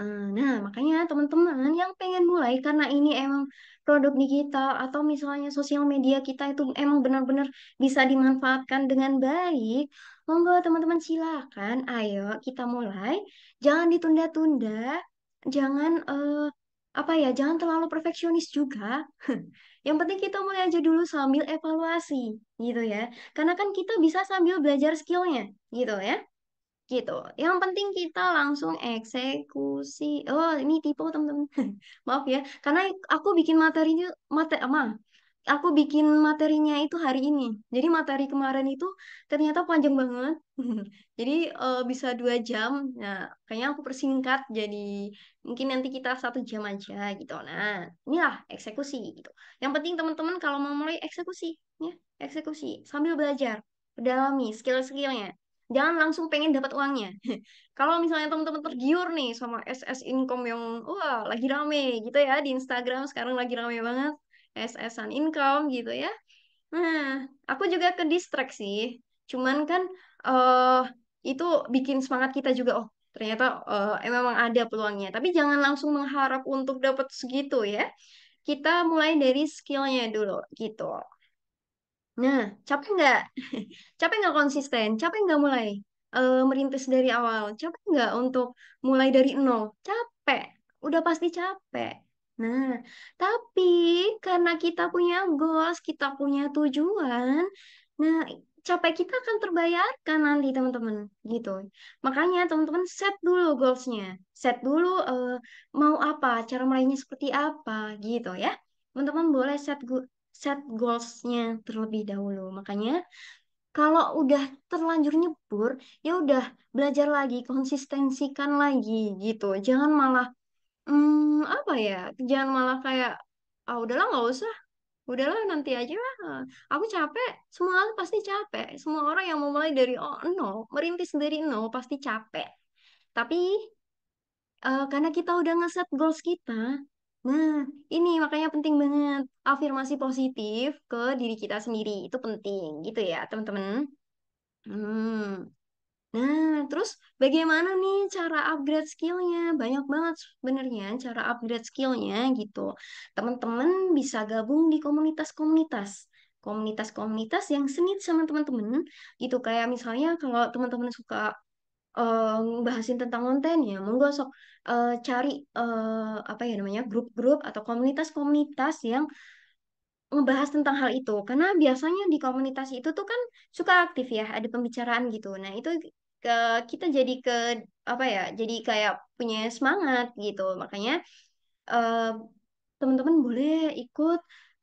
eh, nah makanya teman-teman yang pengen mulai karena ini emang produk digital atau misalnya sosial media kita itu emang benar-benar bisa dimanfaatkan dengan baik Monggo teman-teman silakan, ayo kita mulai. Jangan ditunda-tunda, jangan eh, apa ya, jangan terlalu perfeksionis juga. Yang penting kita mulai aja dulu sambil evaluasi, gitu ya. Karena kan kita bisa sambil belajar skillnya, gitu ya. Gitu. Yang penting kita langsung eksekusi. Oh, ini tipe teman-teman. Maaf ya, karena aku bikin materi ini mate, apa? aku bikin materinya itu hari ini. Jadi materi kemarin itu ternyata panjang banget. jadi uh, bisa dua jam. Nah, kayaknya aku persingkat jadi mungkin nanti kita satu jam aja gitu. Nah, inilah eksekusi gitu. Yang penting teman-teman kalau mau mulai eksekusi, ya eksekusi sambil belajar, dalami skill-skillnya. Jangan langsung pengen dapat uangnya. kalau misalnya teman-teman tergiur nih sama SS income yang wah lagi rame gitu ya di Instagram sekarang lagi rame banget SS-an income gitu ya. Nah, aku juga ke distract sih. Cuman kan uh, itu bikin semangat kita juga, oh ternyata uh, memang ada peluangnya. Tapi jangan langsung mengharap untuk dapat segitu ya. Kita mulai dari skillnya dulu gitu. Nah, capek nggak? capek nggak konsisten? Capek nggak mulai? Uh, merintis dari awal? Capek nggak untuk mulai dari nol? Capek. Udah pasti capek Nah, tapi karena kita punya goals, kita punya tujuan, nah capek kita akan terbayarkan nanti teman-teman gitu. Makanya teman-teman set dulu goalsnya, set dulu uh, mau apa, cara meraihnya seperti apa gitu ya. Teman-teman boleh set go set goalsnya terlebih dahulu. Makanya kalau udah terlanjur nyebur, ya udah belajar lagi, konsistensikan lagi gitu. Jangan malah Hmm apa ya, jangan malah kayak, "Ah, udahlah nggak usah, udahlah nanti aja lah," aku capek, semua orang pasti capek, semua orang yang mau mulai dari oh no, merintis dari no pasti capek. Tapi, uh, karena kita udah ngeset goals kita, nah ini makanya penting banget afirmasi positif ke diri kita sendiri, itu penting gitu ya teman-teman. Hmm. Nah, terus bagaimana nih cara upgrade skillnya? Banyak banget sebenarnya cara upgrade skillnya gitu. Teman-teman bisa gabung di komunitas-komunitas. Komunitas-komunitas yang senit sama teman-teman gitu. Kayak misalnya kalau teman-teman suka uh, bahasin tentang konten ya, menggosok uh, eh, cari uh, apa ya namanya grup-grup atau komunitas-komunitas yang membahas tentang hal itu karena biasanya di komunitas itu tuh kan suka aktif ya ada pembicaraan gitu nah itu ke kita jadi ke apa ya jadi kayak punya semangat gitu makanya uh, teman-teman boleh ikut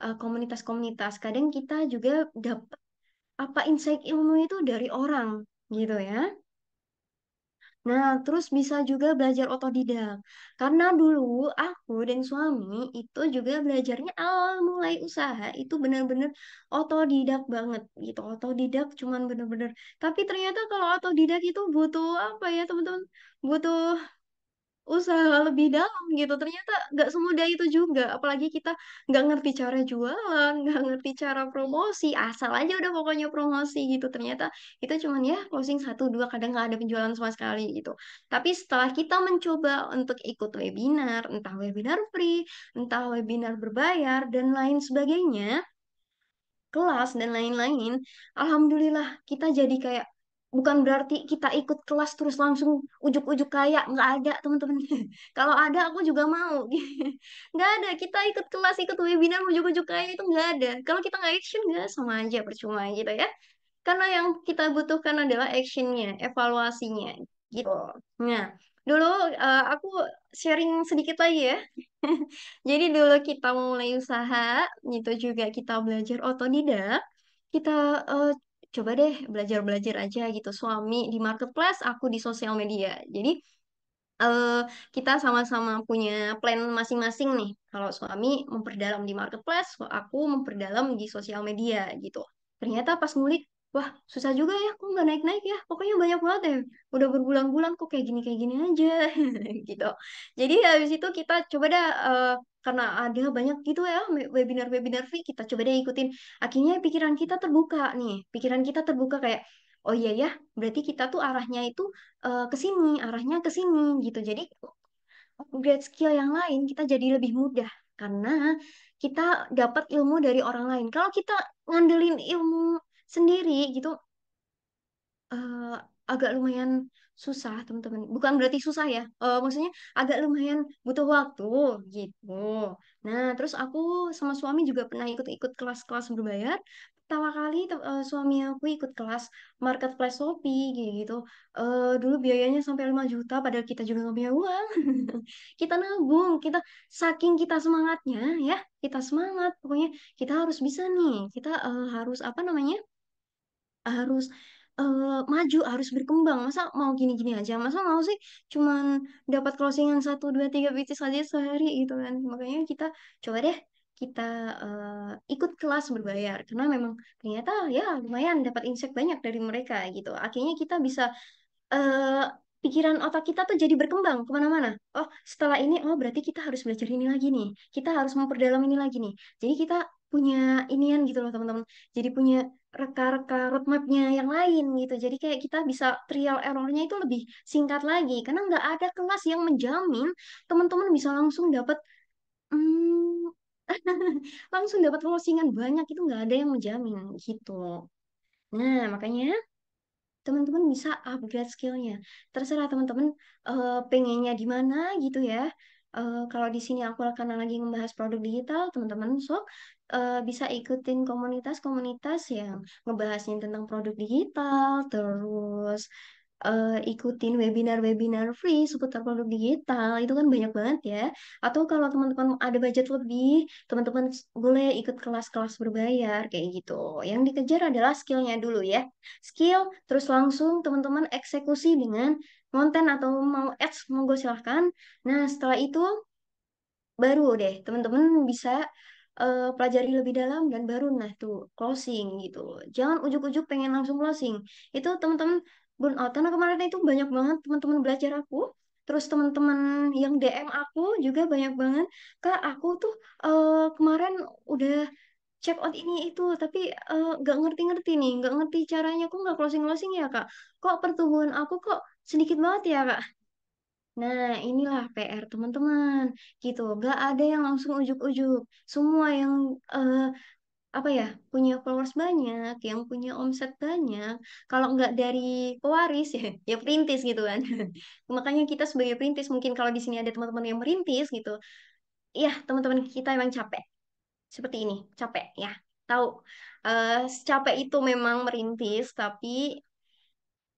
eh, komunitas-komunitas uh, kadang kita juga dapat apa insight ilmu itu dari orang gitu ya Nah, terus bisa juga belajar otodidak. Karena dulu aku dan suami itu juga belajarnya awal mulai usaha itu benar-benar otodidak banget gitu. Otodidak cuman benar-benar. Tapi ternyata kalau otodidak itu butuh apa ya, teman-teman? Butuh usaha lebih dalam gitu ternyata nggak semudah itu juga apalagi kita nggak ngerti cara jualan nggak ngerti cara promosi asal aja udah pokoknya promosi gitu ternyata itu cuman ya closing satu dua kadang nggak ada penjualan sama sekali gitu tapi setelah kita mencoba untuk ikut webinar entah webinar free entah webinar berbayar dan lain sebagainya kelas dan lain-lain alhamdulillah kita jadi kayak bukan berarti kita ikut kelas terus langsung ujuk-ujuk kayak nggak ada teman-teman kalau ada aku juga mau nggak ada kita ikut kelas ikut webinar ujuk-ujuk kayak itu nggak ada kalau kita nggak action nggak sama aja percuma gitu ya karena yang kita butuhkan adalah actionnya evaluasinya gitu nah dulu uh, aku sharing sedikit lagi ya. Jadi dulu kita mulai usaha, itu juga kita belajar otodidak, kita uh, coba deh belajar-belajar aja gitu suami di marketplace aku di sosial media jadi uh, kita sama-sama punya plan masing-masing nih kalau suami memperdalam di marketplace aku memperdalam di sosial media gitu ternyata pas ngulik wah susah juga ya kok nggak naik naik ya pokoknya banyak banget ya udah berbulan-bulan kok kayak gini kayak gini aja gitu jadi habis itu kita coba deh uh, karena ada banyak gitu ya webinar-webinar free kita coba deh ikutin akhirnya pikiran kita terbuka nih pikiran kita terbuka kayak oh iya ya berarti kita tuh arahnya itu uh, ke sini arahnya ke sini gitu jadi upgrade skill yang lain kita jadi lebih mudah karena kita dapat ilmu dari orang lain kalau kita ngandelin ilmu sendiri gitu uh, agak lumayan susah teman-teman bukan berarti susah ya uh, maksudnya agak lumayan butuh waktu gitu nah terus aku sama suami juga pernah ikut-ikut kelas-kelas berbayar pertama kali uh, suami aku ikut kelas marketplace Shopee gitu, gitu. Uh, dulu biayanya sampai 5 juta padahal kita juga nggak punya uang kita nabung kita saking kita semangatnya ya kita semangat pokoknya kita harus bisa nih kita uh, harus apa namanya harus uh, maju harus berkembang masa mau gini-gini aja masa mau sih cuman dapat closingan satu dua tiga bisnis aja sehari gitu kan makanya kita coba deh kita uh, ikut kelas berbayar karena memang ternyata ya lumayan dapat insight banyak dari mereka gitu akhirnya kita bisa uh, pikiran otak kita tuh jadi berkembang kemana-mana. Oh, setelah ini, oh berarti kita harus belajar ini lagi nih. Kita harus memperdalam ini lagi nih. Jadi kita punya inian gitu loh teman-teman. Jadi punya reka-reka roadmapnya yang lain gitu. Jadi kayak kita bisa trial errornya itu lebih singkat lagi karena nggak ada kelas yang menjamin teman-teman bisa langsung dapat hmm, langsung dapat closingan banyak itu nggak ada yang menjamin gitu. Nah makanya teman-teman bisa upgrade skillnya. Terserah teman-teman uh, pengennya di mana gitu ya. Uh, kalau di sini aku akan lagi membahas produk digital, teman-teman, so uh, bisa ikutin komunitas-komunitas yang ngebahasnya tentang produk digital, terus uh, ikutin webinar-webinar free seputar produk digital itu kan banyak banget ya atau kalau teman-teman ada budget lebih teman-teman boleh ikut kelas-kelas berbayar kayak gitu yang dikejar adalah skillnya dulu ya skill terus langsung teman-teman eksekusi dengan konten atau mau ads monggo silahkan. Nah setelah itu baru deh teman-teman bisa uh, pelajari lebih dalam dan baru nah tuh closing gitu. Jangan ujuk-ujuk pengen langsung closing. Itu teman-teman burnout karena kemarin itu banyak banget teman-teman belajar aku terus teman-teman yang DM aku juga banyak banget kak aku tuh uh, kemarin udah check out ini itu tapi eh, nggak uh, ngerti-ngerti nih nggak ngerti caranya aku nggak closing closing ya kak kok pertumbuhan aku kok sedikit banget ya kak Nah, inilah PR teman-teman. Gitu, gak ada yang langsung ujuk-ujuk. Semua yang uh, apa ya punya followers banyak, yang punya omset banyak, kalau nggak dari pewaris ya, ya perintis gitu kan. Makanya kita sebagai perintis mungkin kalau di sini ada teman-teman yang merintis gitu, ya teman-teman kita emang capek. Seperti ini, capek ya. Tahu, uh, capek itu memang merintis, tapi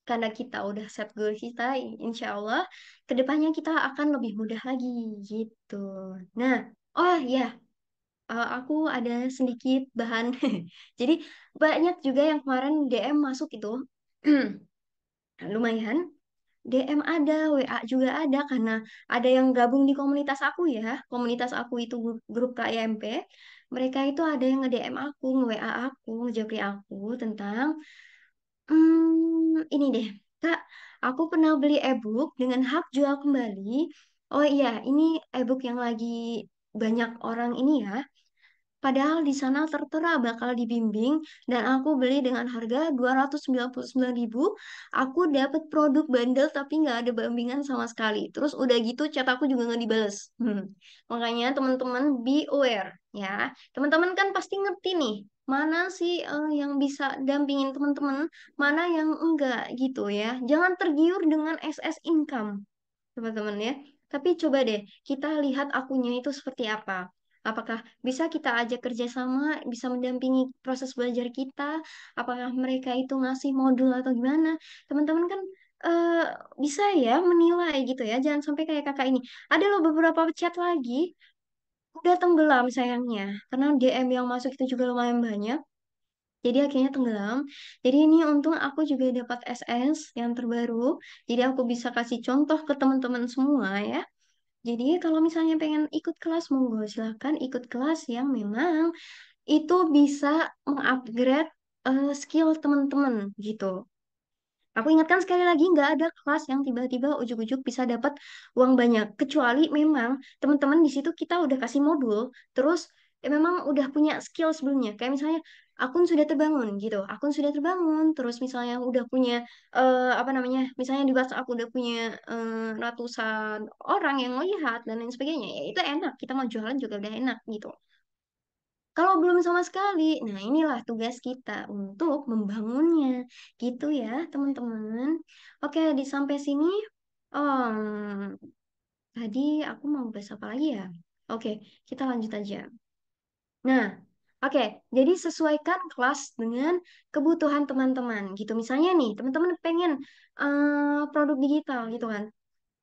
karena kita udah set goal kita, insya Allah kedepannya kita akan lebih mudah lagi gitu. Nah, oh ya, uh, aku ada sedikit bahan. Jadi banyak juga yang kemarin DM masuk itu, lumayan. DM ada, WA juga ada karena ada yang gabung di komunitas aku ya. Komunitas aku itu grup KIMP. Mereka itu ada yang nge-DM aku, nge-WA aku, nge-japri aku tentang Hmm, ini deh, Kak, aku pernah beli e-book dengan hak jual kembali. Oh iya, ini e-book yang lagi banyak orang ini ya. Padahal di sana tertera bakal dibimbing dan aku beli dengan harga 299.000. Aku dapat produk bandel tapi nggak ada bimbingan sama sekali. Terus udah gitu chat aku juga nggak dibales. Hmm. Makanya teman-teman be aware ya. Teman-teman kan pasti ngerti nih mana sih uh, yang bisa dampingin teman-teman, mana yang enggak gitu ya. Jangan tergiur dengan SS income, teman-teman ya. Tapi coba deh, kita lihat akunya itu seperti apa. Apakah bisa kita ajak kerjasama, bisa mendampingi proses belajar kita? Apakah mereka itu ngasih modul atau gimana? Teman-teman kan uh, bisa ya menilai gitu ya. Jangan sampai kayak kakak ini. Ada loh beberapa chat lagi udah tenggelam sayangnya karena DM yang masuk itu juga lumayan banyak jadi akhirnya tenggelam jadi ini untung aku juga dapat SS yang terbaru jadi aku bisa kasih contoh ke teman-teman semua ya jadi kalau misalnya pengen ikut kelas monggo silahkan ikut kelas yang memang itu bisa mengupgrade uh, skill teman-teman gitu Aku ingatkan sekali lagi, nggak ada kelas yang tiba-tiba ujuk-ujuk bisa dapat uang banyak. Kecuali memang teman-teman di situ kita udah kasih modul, terus eh, memang udah punya skill sebelumnya. Kayak misalnya akun sudah terbangun gitu, akun sudah terbangun, terus misalnya udah punya eh, apa namanya, misalnya di WhatsApp aku udah punya uh, ratusan orang yang melihat dan lain sebagainya. Ya itu enak, kita mau jualan juga udah enak gitu. Kalau belum sama sekali, nah inilah tugas kita untuk membangunnya. Gitu ya, teman-teman. Oke, di sampai sini um, tadi aku mau bahas apa lagi ya? Oke, kita lanjut aja. Nah, Oke, jadi sesuaikan kelas dengan kebutuhan teman-teman gitu. Misalnya nih, teman-teman pengen uh, produk digital gitu kan.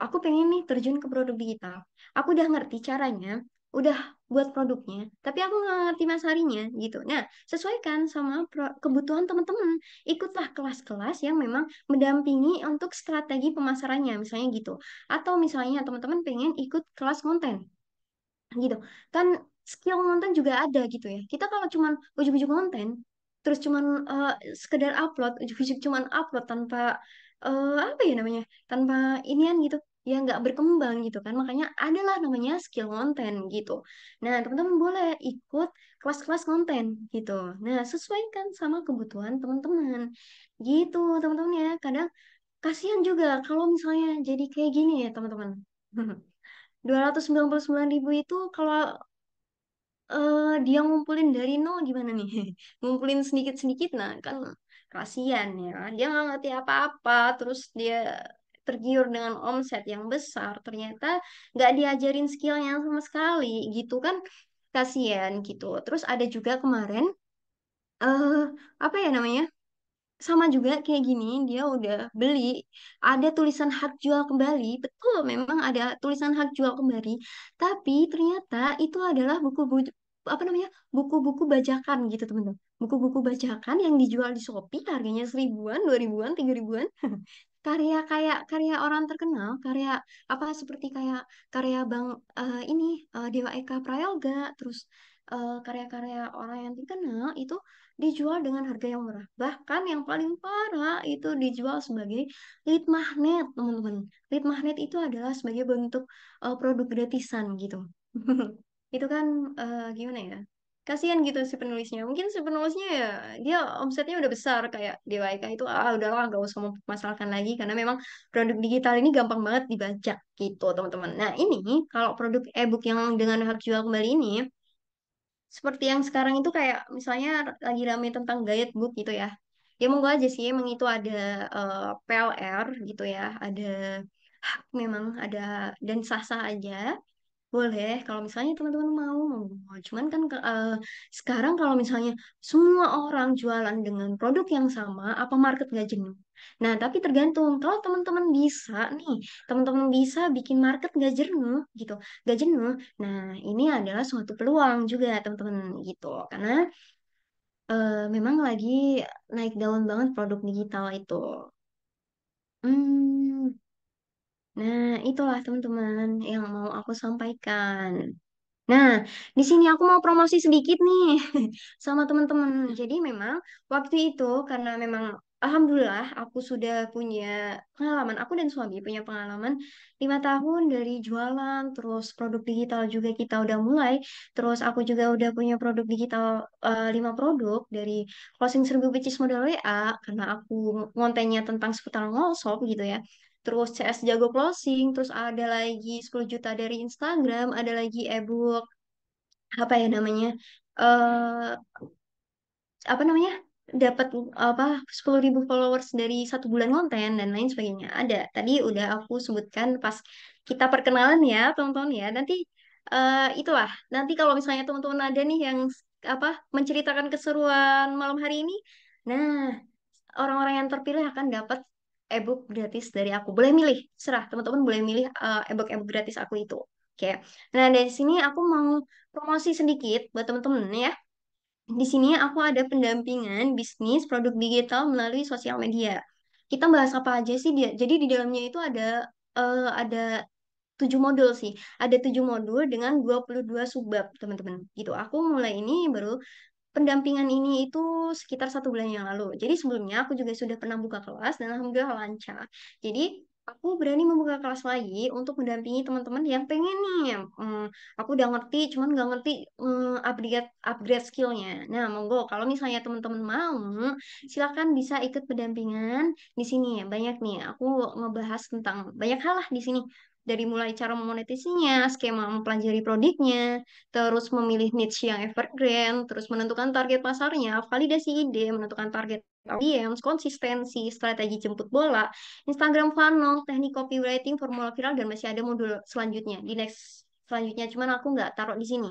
Aku pengen nih terjun ke produk digital. Aku udah ngerti caranya, udah buat produknya, tapi aku nggak ngerti masarinya gitu. Nah, sesuaikan sama kebutuhan teman-teman. Ikutlah kelas-kelas yang memang mendampingi untuk strategi pemasarannya, misalnya gitu. Atau misalnya teman-teman pengen ikut kelas konten, gitu. Kan skill konten juga ada gitu ya. Kita kalau cuman ujuk-ujuk konten, terus cuman uh, sekedar upload, ujuk-ujuk cuman upload tanpa uh, apa ya namanya, tanpa inian gitu, ya nggak berkembang gitu kan makanya adalah namanya skill konten gitu nah teman-teman boleh ikut kelas-kelas konten gitu nah sesuaikan sama kebutuhan teman-teman gitu teman-teman ya kadang kasihan juga kalau misalnya jadi kayak gini ya teman-teman 299 ribu itu kalau uh, dia ngumpulin dari nol gimana nih ngumpulin sedikit-sedikit nah kan kasihan ya dia nggak ngerti apa-apa terus dia tergiur dengan omset yang besar ternyata nggak diajarin skillnya sama sekali gitu kan kasihan gitu terus ada juga kemarin eh apa ya namanya sama juga kayak gini dia udah beli ada tulisan hak jual kembali betul memang ada tulisan hak jual kembali tapi ternyata itu adalah buku buku apa namanya buku-buku bajakan gitu teman-teman buku-buku bajakan yang dijual di Shopee harganya seribuan dua ribuan tiga ribuan karya kayak karya orang terkenal, karya apa seperti kayak karya Bang uh, ini uh, Dewa Eka Prayoga, terus karya eh, karya-karya orang yang terkenal itu dijual dengan harga yang murah. Bahkan yang paling parah itu dijual sebagai lead magnet, teman-teman. Lead magnet itu adalah sebagai bentuk uh, produk gratisan gitu. itu kan uh, gimana ya? kasihan gitu si penulisnya mungkin si penulisnya ya dia omsetnya udah besar kayak DWK itu ah udahlah nggak usah mempermasalahkan lagi karena memang produk digital ini gampang banget dibaca gitu teman-teman nah ini kalau produk e-book yang dengan hak jual kembali ini seperti yang sekarang itu kayak misalnya lagi rame tentang book gitu ya ya monggo aja sih emang itu ada uh, eh, PLR gitu ya ada hak memang ada dan sah-sah aja boleh, kalau misalnya teman-teman mau. mau. Cuman kan uh, sekarang kalau misalnya semua orang jualan dengan produk yang sama, apa market nggak jenuh? Nah, tapi tergantung. Kalau teman-teman bisa nih, teman-teman bisa bikin market nggak jenuh gitu, nggak jenuh. Nah, ini adalah suatu peluang juga teman-teman gitu. Karena uh, memang lagi naik daun banget produk digital itu. Hmm, Nah, itulah teman-teman yang mau aku sampaikan. Nah, di sini aku mau promosi sedikit nih sama teman-teman. Jadi memang waktu itu karena memang Alhamdulillah aku sudah punya pengalaman, aku dan suami punya pengalaman lima tahun dari jualan, terus produk digital juga kita udah mulai, terus aku juga udah punya produk digital eh, lima produk dari closing seribu pieces modal WA karena aku ngontennya tentang seputar ngosop gitu ya terus CS jago closing, terus ada lagi 10 juta dari Instagram, ada lagi e-book, apa ya namanya? uh, apa namanya? dapat apa ribu followers dari satu bulan konten dan lain sebagainya. Ada. Tadi udah aku sebutkan pas kita perkenalan ya, teman-teman ya. Nanti uh, itulah. Nanti kalau misalnya teman-teman ada nih yang apa menceritakan keseruan malam hari ini, nah orang-orang yang terpilih akan dapat ebook gratis dari aku. Boleh milih, serah teman-teman boleh milih uh, eh, ebook-ebook gratis aku itu. Oke. Nah, dari sini aku mau promosi sedikit buat teman-teman ya. Di sini aku ada pendampingan bisnis produk digital melalui sosial media. Kita bahas apa aja sih dia? Jadi di dalamnya itu ada uh, ada tujuh modul sih. Ada tujuh modul dengan 22 subbab, teman-teman. Gitu. Aku mulai ini baru pendampingan ini itu sekitar satu bulan yang lalu. Jadi sebelumnya aku juga sudah pernah buka kelas dan alhamdulillah lancar. Jadi aku berani membuka kelas lagi untuk mendampingi teman-teman yang pengen nih Hmm, aku udah ngerti cuman nggak ngerti hmm, upgrade upgrade skillnya nah monggo kalau misalnya teman-teman mau silakan bisa ikut pendampingan di sini banyak nih aku ngebahas tentang banyak hal lah di sini dari mulai cara memonetisinya, skema mempelajari produknya, terus memilih niche yang evergreen, terus menentukan target pasarnya, validasi ide, menentukan target audiens, konsistensi, strategi jemput bola, Instagram funnel, teknik copywriting, formula viral, dan masih ada modul selanjutnya di next selanjutnya. Cuman aku nggak taruh di sini.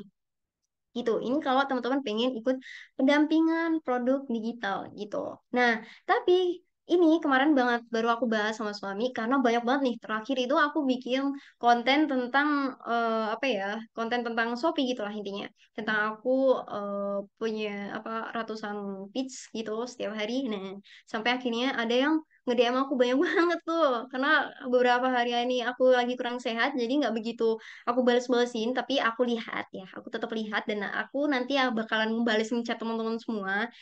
Gitu. Ini kalau teman-teman pengen ikut pendampingan produk digital gitu. Nah, tapi ini kemarin banget baru aku bahas sama suami karena banyak banget nih terakhir itu aku bikin konten tentang uh, apa ya konten tentang Shopee gitulah intinya tentang aku uh, punya apa ratusan pitch gitu setiap hari nah sampai akhirnya ada yang ngediam aku banyak banget tuh karena beberapa hari ini aku lagi kurang sehat jadi nggak begitu aku balas-balesin tapi aku lihat ya aku tetap lihat dan aku nanti ya bakalan balesin chat teman-teman semua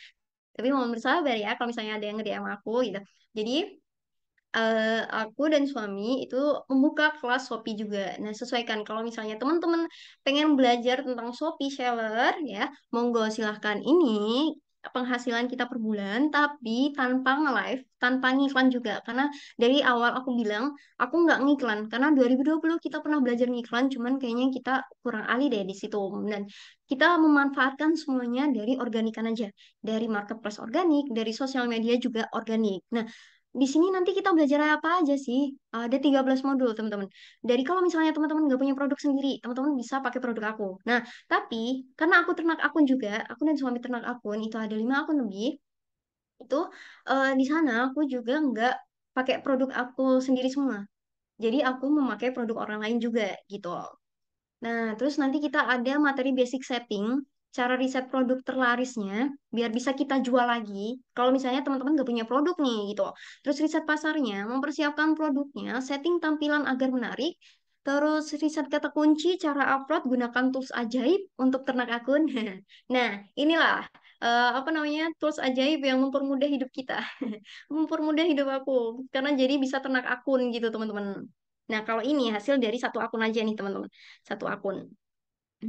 tapi mau bersabar ya kalau misalnya ada yang ngeri sama aku gitu jadi uh, aku dan suami itu membuka kelas Shopee juga. Nah, sesuaikan kalau misalnya teman-teman pengen belajar tentang Shopee seller ya, monggo silahkan ini penghasilan kita per bulan tapi tanpa nge-live, tanpa ngiklan juga karena dari awal aku bilang aku nggak ngiklan karena 2020 kita pernah belajar ngiklan cuman kayaknya kita kurang ahli deh di situ dan kita memanfaatkan semuanya dari organikan aja dari marketplace organik dari sosial media juga organik nah di sini nanti kita belajar apa aja sih? Eh, ada 13 modul, teman-teman. Dari kalau misalnya teman-teman nggak punya produk sendiri, teman-teman bisa pakai produk aku. Nah, tapi karena aku ternak akun juga, aku dan suami ternak akun, itu ada lima akun lebih, itu uh, di sana aku juga nggak pakai produk aku sendiri semua. Jadi aku memakai produk orang lain juga, gitu. Nah, terus nanti kita ada materi basic setting, cara riset produk terlarisnya biar bisa kita jual lagi. Kalau misalnya teman-teman nggak punya produk nih gitu. Terus riset pasarnya, mempersiapkan produknya, setting tampilan agar menarik, Terus riset kata kunci, cara upload, gunakan tools ajaib untuk ternak akun. Nah, inilah uh, apa namanya tools ajaib yang mempermudah hidup kita, mempermudah hidup aku karena jadi bisa ternak akun gitu teman-teman. Nah, kalau ini hasil dari satu akun aja nih teman-teman, satu akun.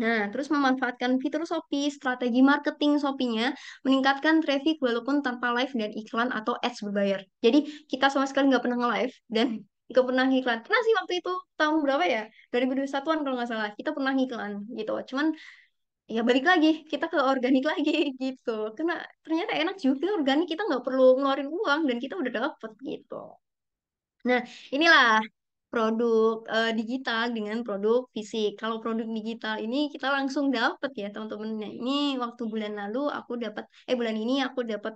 Nah, terus memanfaatkan fitur Shopee, strategi marketing Shopee-nya, meningkatkan traffic walaupun tanpa live dan iklan atau ads berbayar. Jadi, kita sama sekali nggak pernah nge-live dan nggak pernah iklan Pernah sih waktu itu, tahun berapa ya? 2021-an kalau nggak salah, kita pernah iklan gitu. Cuman, ya balik lagi, kita ke organik lagi gitu. Karena ternyata enak juga organik, kita nggak perlu ngeluarin uang dan kita udah dapet gitu. Nah, inilah produk uh, digital dengan produk fisik. Kalau produk digital ini kita langsung dapat ya teman-teman. Nah, ini waktu bulan lalu aku dapat eh bulan ini aku dapat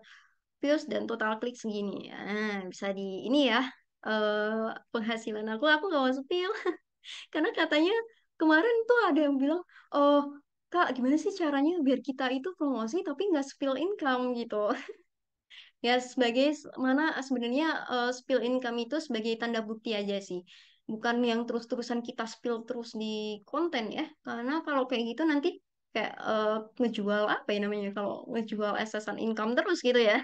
views dan total klik segini. Nah, bisa di ini ya uh, penghasilan aku aku gak masuk pil karena katanya kemarin tuh ada yang bilang oh kak gimana sih caranya biar kita itu promosi tapi nggak spill income gitu ya sebagai mana sebenarnya uh, spill income itu sebagai tanda bukti aja sih bukan yang terus-terusan kita spill terus di konten ya karena kalau kayak gitu nanti kayak uh, ngejual apa ya namanya kalau ngejual assessment income terus gitu ya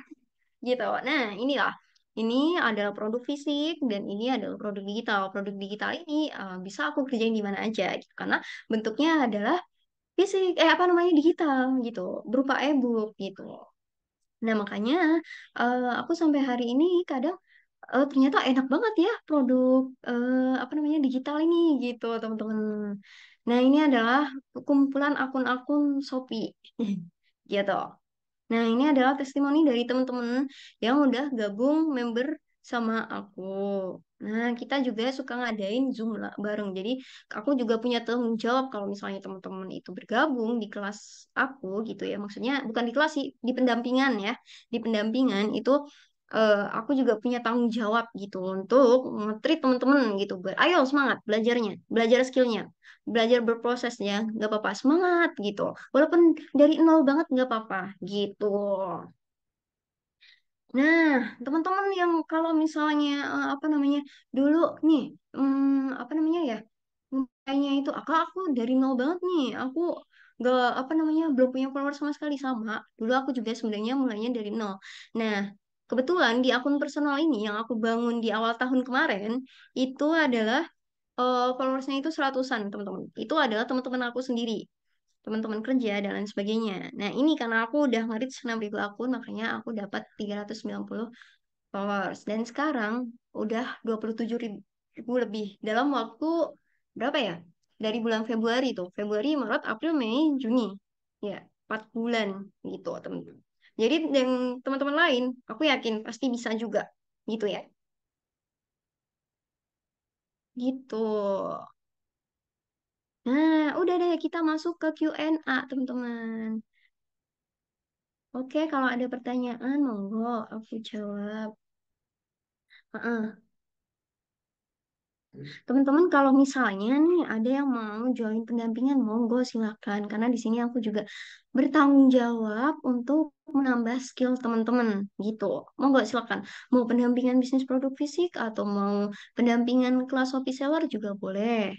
gitu nah inilah ini adalah produk fisik dan ini adalah produk digital produk digital ini uh, bisa aku kerjain di mana aja gitu. karena bentuknya adalah fisik eh apa namanya digital gitu berupa e-book gitu nah makanya uh, aku sampai hari ini kadang oh ternyata enak banget ya produk uh, apa namanya digital ini gitu teman-teman. Nah ini adalah kumpulan akun-akun Shopee gitu. Nah ini adalah testimoni dari teman-teman yang udah gabung member sama aku. Nah kita juga suka ngadain Zoom lah bareng. Jadi aku juga punya tanggung jawab kalau misalnya teman-teman itu bergabung di kelas aku gitu ya. Maksudnya bukan di kelas sih, di pendampingan ya. Di pendampingan itu Eh, aku juga punya tanggung jawab gitu untuk ngetrit teman-teman gitu. Ayo semangat belajarnya, belajar skillnya, belajar berprosesnya, nggak apa-apa semangat gitu. Walaupun dari nol banget nggak apa-apa gitu. Nah, teman-teman yang kalau misalnya eh, apa namanya dulu nih, hmm, apa namanya ya, kayaknya itu, ah, aku aku dari nol banget nih, aku gak apa namanya belum punya follower sama sekali sama dulu aku juga sebenarnya mulainya dari nol nah kebetulan di akun personal ini yang aku bangun di awal tahun kemarin itu adalah uh, followersnya itu seratusan teman-teman itu adalah teman-teman aku sendiri teman-teman kerja dan lain sebagainya nah ini karena aku udah ngerit senam ribu akun makanya aku dapat 390 followers dan sekarang udah 27 ribu lebih dalam waktu berapa ya dari bulan Februari tuh Februari Maret April Mei Juni ya empat bulan gitu teman-teman jadi yang teman-teman lain, aku yakin pasti bisa juga gitu ya. Gitu. Nah, udah deh kita masuk ke Q&A, teman-teman. Oke, kalau ada pertanyaan, monggo aku jawab. Uh. Teman-teman kalau misalnya nih ada yang mau join pendampingan monggo silakan karena di sini aku juga bertanggung jawab untuk menambah skill teman-teman gitu. Monggo silakan. Mau pendampingan bisnis produk fisik atau mau pendampingan kelas hobi seller juga boleh.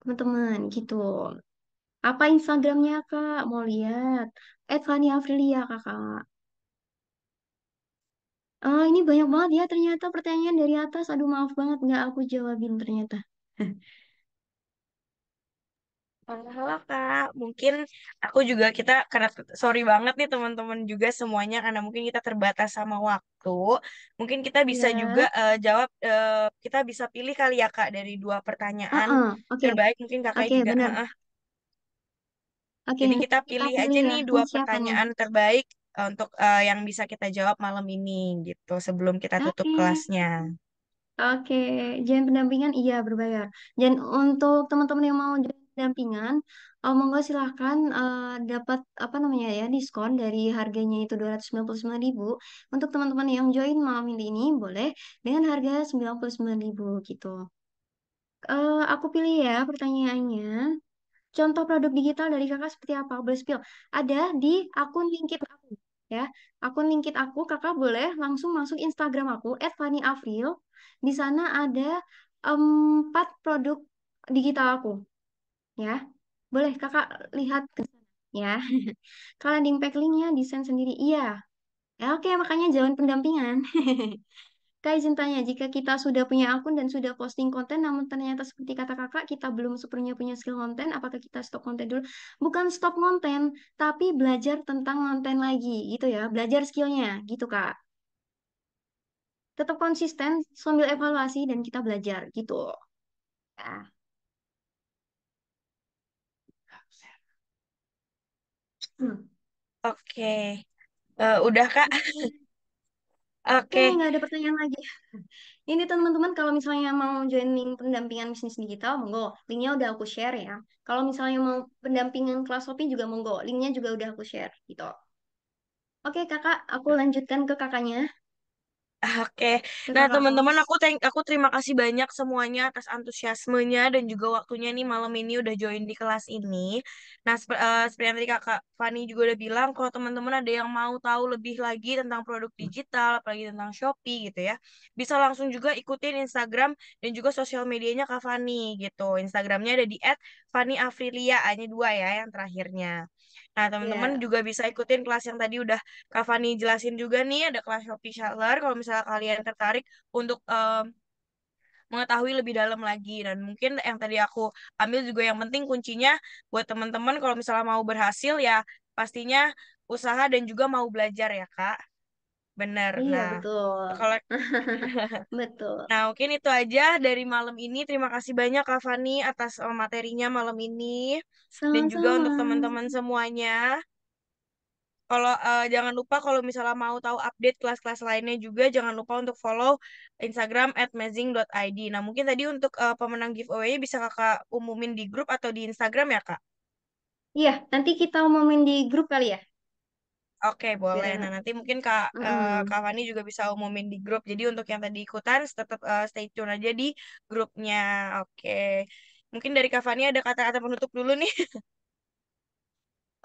Teman-teman gitu. Apa Instagramnya Kak? Mau lihat? @fani Afrilia Kakak. Oh, ini banyak banget ya ternyata pertanyaan dari atas. Aduh, maaf banget nggak aku jawabin ternyata. Halo, Kak, mungkin aku juga kita karena sorry banget nih teman-teman juga semuanya karena mungkin kita terbatas sama waktu. Mungkin kita bisa ya. juga uh, jawab uh, kita bisa pilih kali ya Kak dari dua pertanyaan Heeh, oke. terbaik mungkin Kakak Oke, juga. benar. heeh. Oke, Jadi kita pilih aja ya, nih dua pertanyaan terbaik Eh, untuk uh, yang bisa kita jawab malam ini gitu sebelum kita tutup kelasnya. Oke, okay. pendampingan iya berbayar. Dan untuk teman-teman yang mau jadi pendampingan, uh, monggo silahkan uh, dapat apa namanya ya diskon dari harganya itu 299.000. Untuk teman-teman yang join malam ini boleh dengan harga 99.000 gitu. Uh, aku pilih ya pertanyaannya. Contoh produk digital dari kakak seperti apa? Boleh spill. Ada di akun LinkedIn aku ya. Akun linkit aku, kakak boleh langsung masuk Instagram aku, @faniavril. Di sana ada empat produk digital aku, ya. Boleh kakak lihat ke sana, ya. Kalau landing packlingnya linknya desain sendiri, iya. Ya, oke, makanya jalan pendampingan. Kak izin tanya, jika kita sudah punya akun dan sudah posting konten, namun ternyata seperti kata kakak, kita belum sepenuhnya punya skill konten, apakah kita stop konten dulu? Bukan stop konten, tapi belajar tentang konten lagi, gitu ya. Belajar skillnya, gitu kak. Tetap konsisten, sambil evaluasi, dan kita belajar, gitu. Nah. Hmm. Oke, uh, udah Kak. Oke. Okay. Nggak ada pertanyaan lagi. Ini teman-teman kalau misalnya mau joining pendampingan bisnis digital, monggo. Linknya udah aku share ya. Kalau misalnya mau pendampingan kelas shopping juga monggo. Linknya juga udah aku share gitu. Oke kakak, aku lanjutkan ke kakaknya. Oke. Nah, teman-teman aku thank aku terima kasih banyak semuanya atas antusiasmenya dan juga waktunya nih malam ini udah join di kelas ini. Nah, sep uh, seperti yang tadi kak Fani juga udah bilang kalau teman-teman ada yang mau tahu lebih lagi tentang produk digital, apalagi tentang Shopee gitu ya. Bisa langsung juga ikutin Instagram dan juga sosial medianya Kak Fani gitu. Instagramnya ada di @faniafrilia hanya dua ya yang terakhirnya. Nah, iya. teman-teman yeah. juga bisa ikutin kelas yang tadi udah Kak Fani jelasin juga nih, ada kelas Shopee Seller kalau misalnya kalian tertarik untuk um, mengetahui lebih dalam lagi dan mungkin yang tadi aku ambil juga yang penting kuncinya buat teman-teman kalau misalnya mau berhasil ya pastinya usaha dan juga mau belajar ya kak Benar. Iya, nah, betul. Kalau betul. Nah, mungkin itu aja dari malam ini. Terima kasih banyak Kak Fani atas eh, materinya malam ini Sama-sama. dan juga untuk teman-teman semuanya. Kalau uh, jangan lupa kalau misalnya mau tahu update kelas-kelas lainnya juga jangan lupa untuk follow Instagram @mazing.id. Nah, mungkin tadi untuk uh, pemenang giveaway bisa Kakak umumin di grup atau di Instagram ya, Kak? Iya, nanti kita umumin di grup kali ya. Oke, boleh. Iya. Nah, nanti mungkin Kak mm. uh, Kak Fani juga bisa umumin di grup. Jadi untuk yang tadi ikutan tetap uh, stay tune aja di grupnya. Oke. Mungkin dari Kak Fani ada kata-kata penutup dulu nih.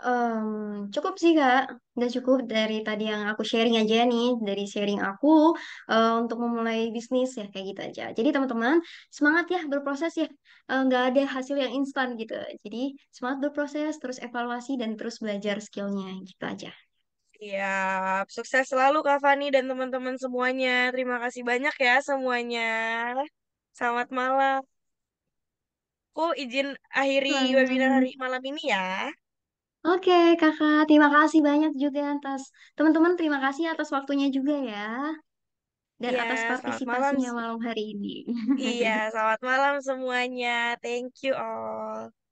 Um, cukup sih Kak, udah cukup dari tadi yang aku sharing aja nih, dari sharing aku uh, untuk memulai bisnis ya kayak gitu aja. Jadi teman-teman semangat ya berproses ya, uh, ada hasil yang instan gitu. Jadi semangat berproses, terus evaluasi dan terus belajar skillnya gitu aja iya Sukses selalu Kak Fani dan teman-teman semuanya. Terima kasih banyak ya semuanya. Selamat malam. Aku izin akhiri Selamat. webinar hari malam ini ya. Oke, Kakak. Terima kasih banyak juga atas teman-teman. Terima kasih atas waktunya juga ya. Dan yeah, atas partisipasinya malam. malam hari ini. Iya, selamat malam semuanya. Thank you all.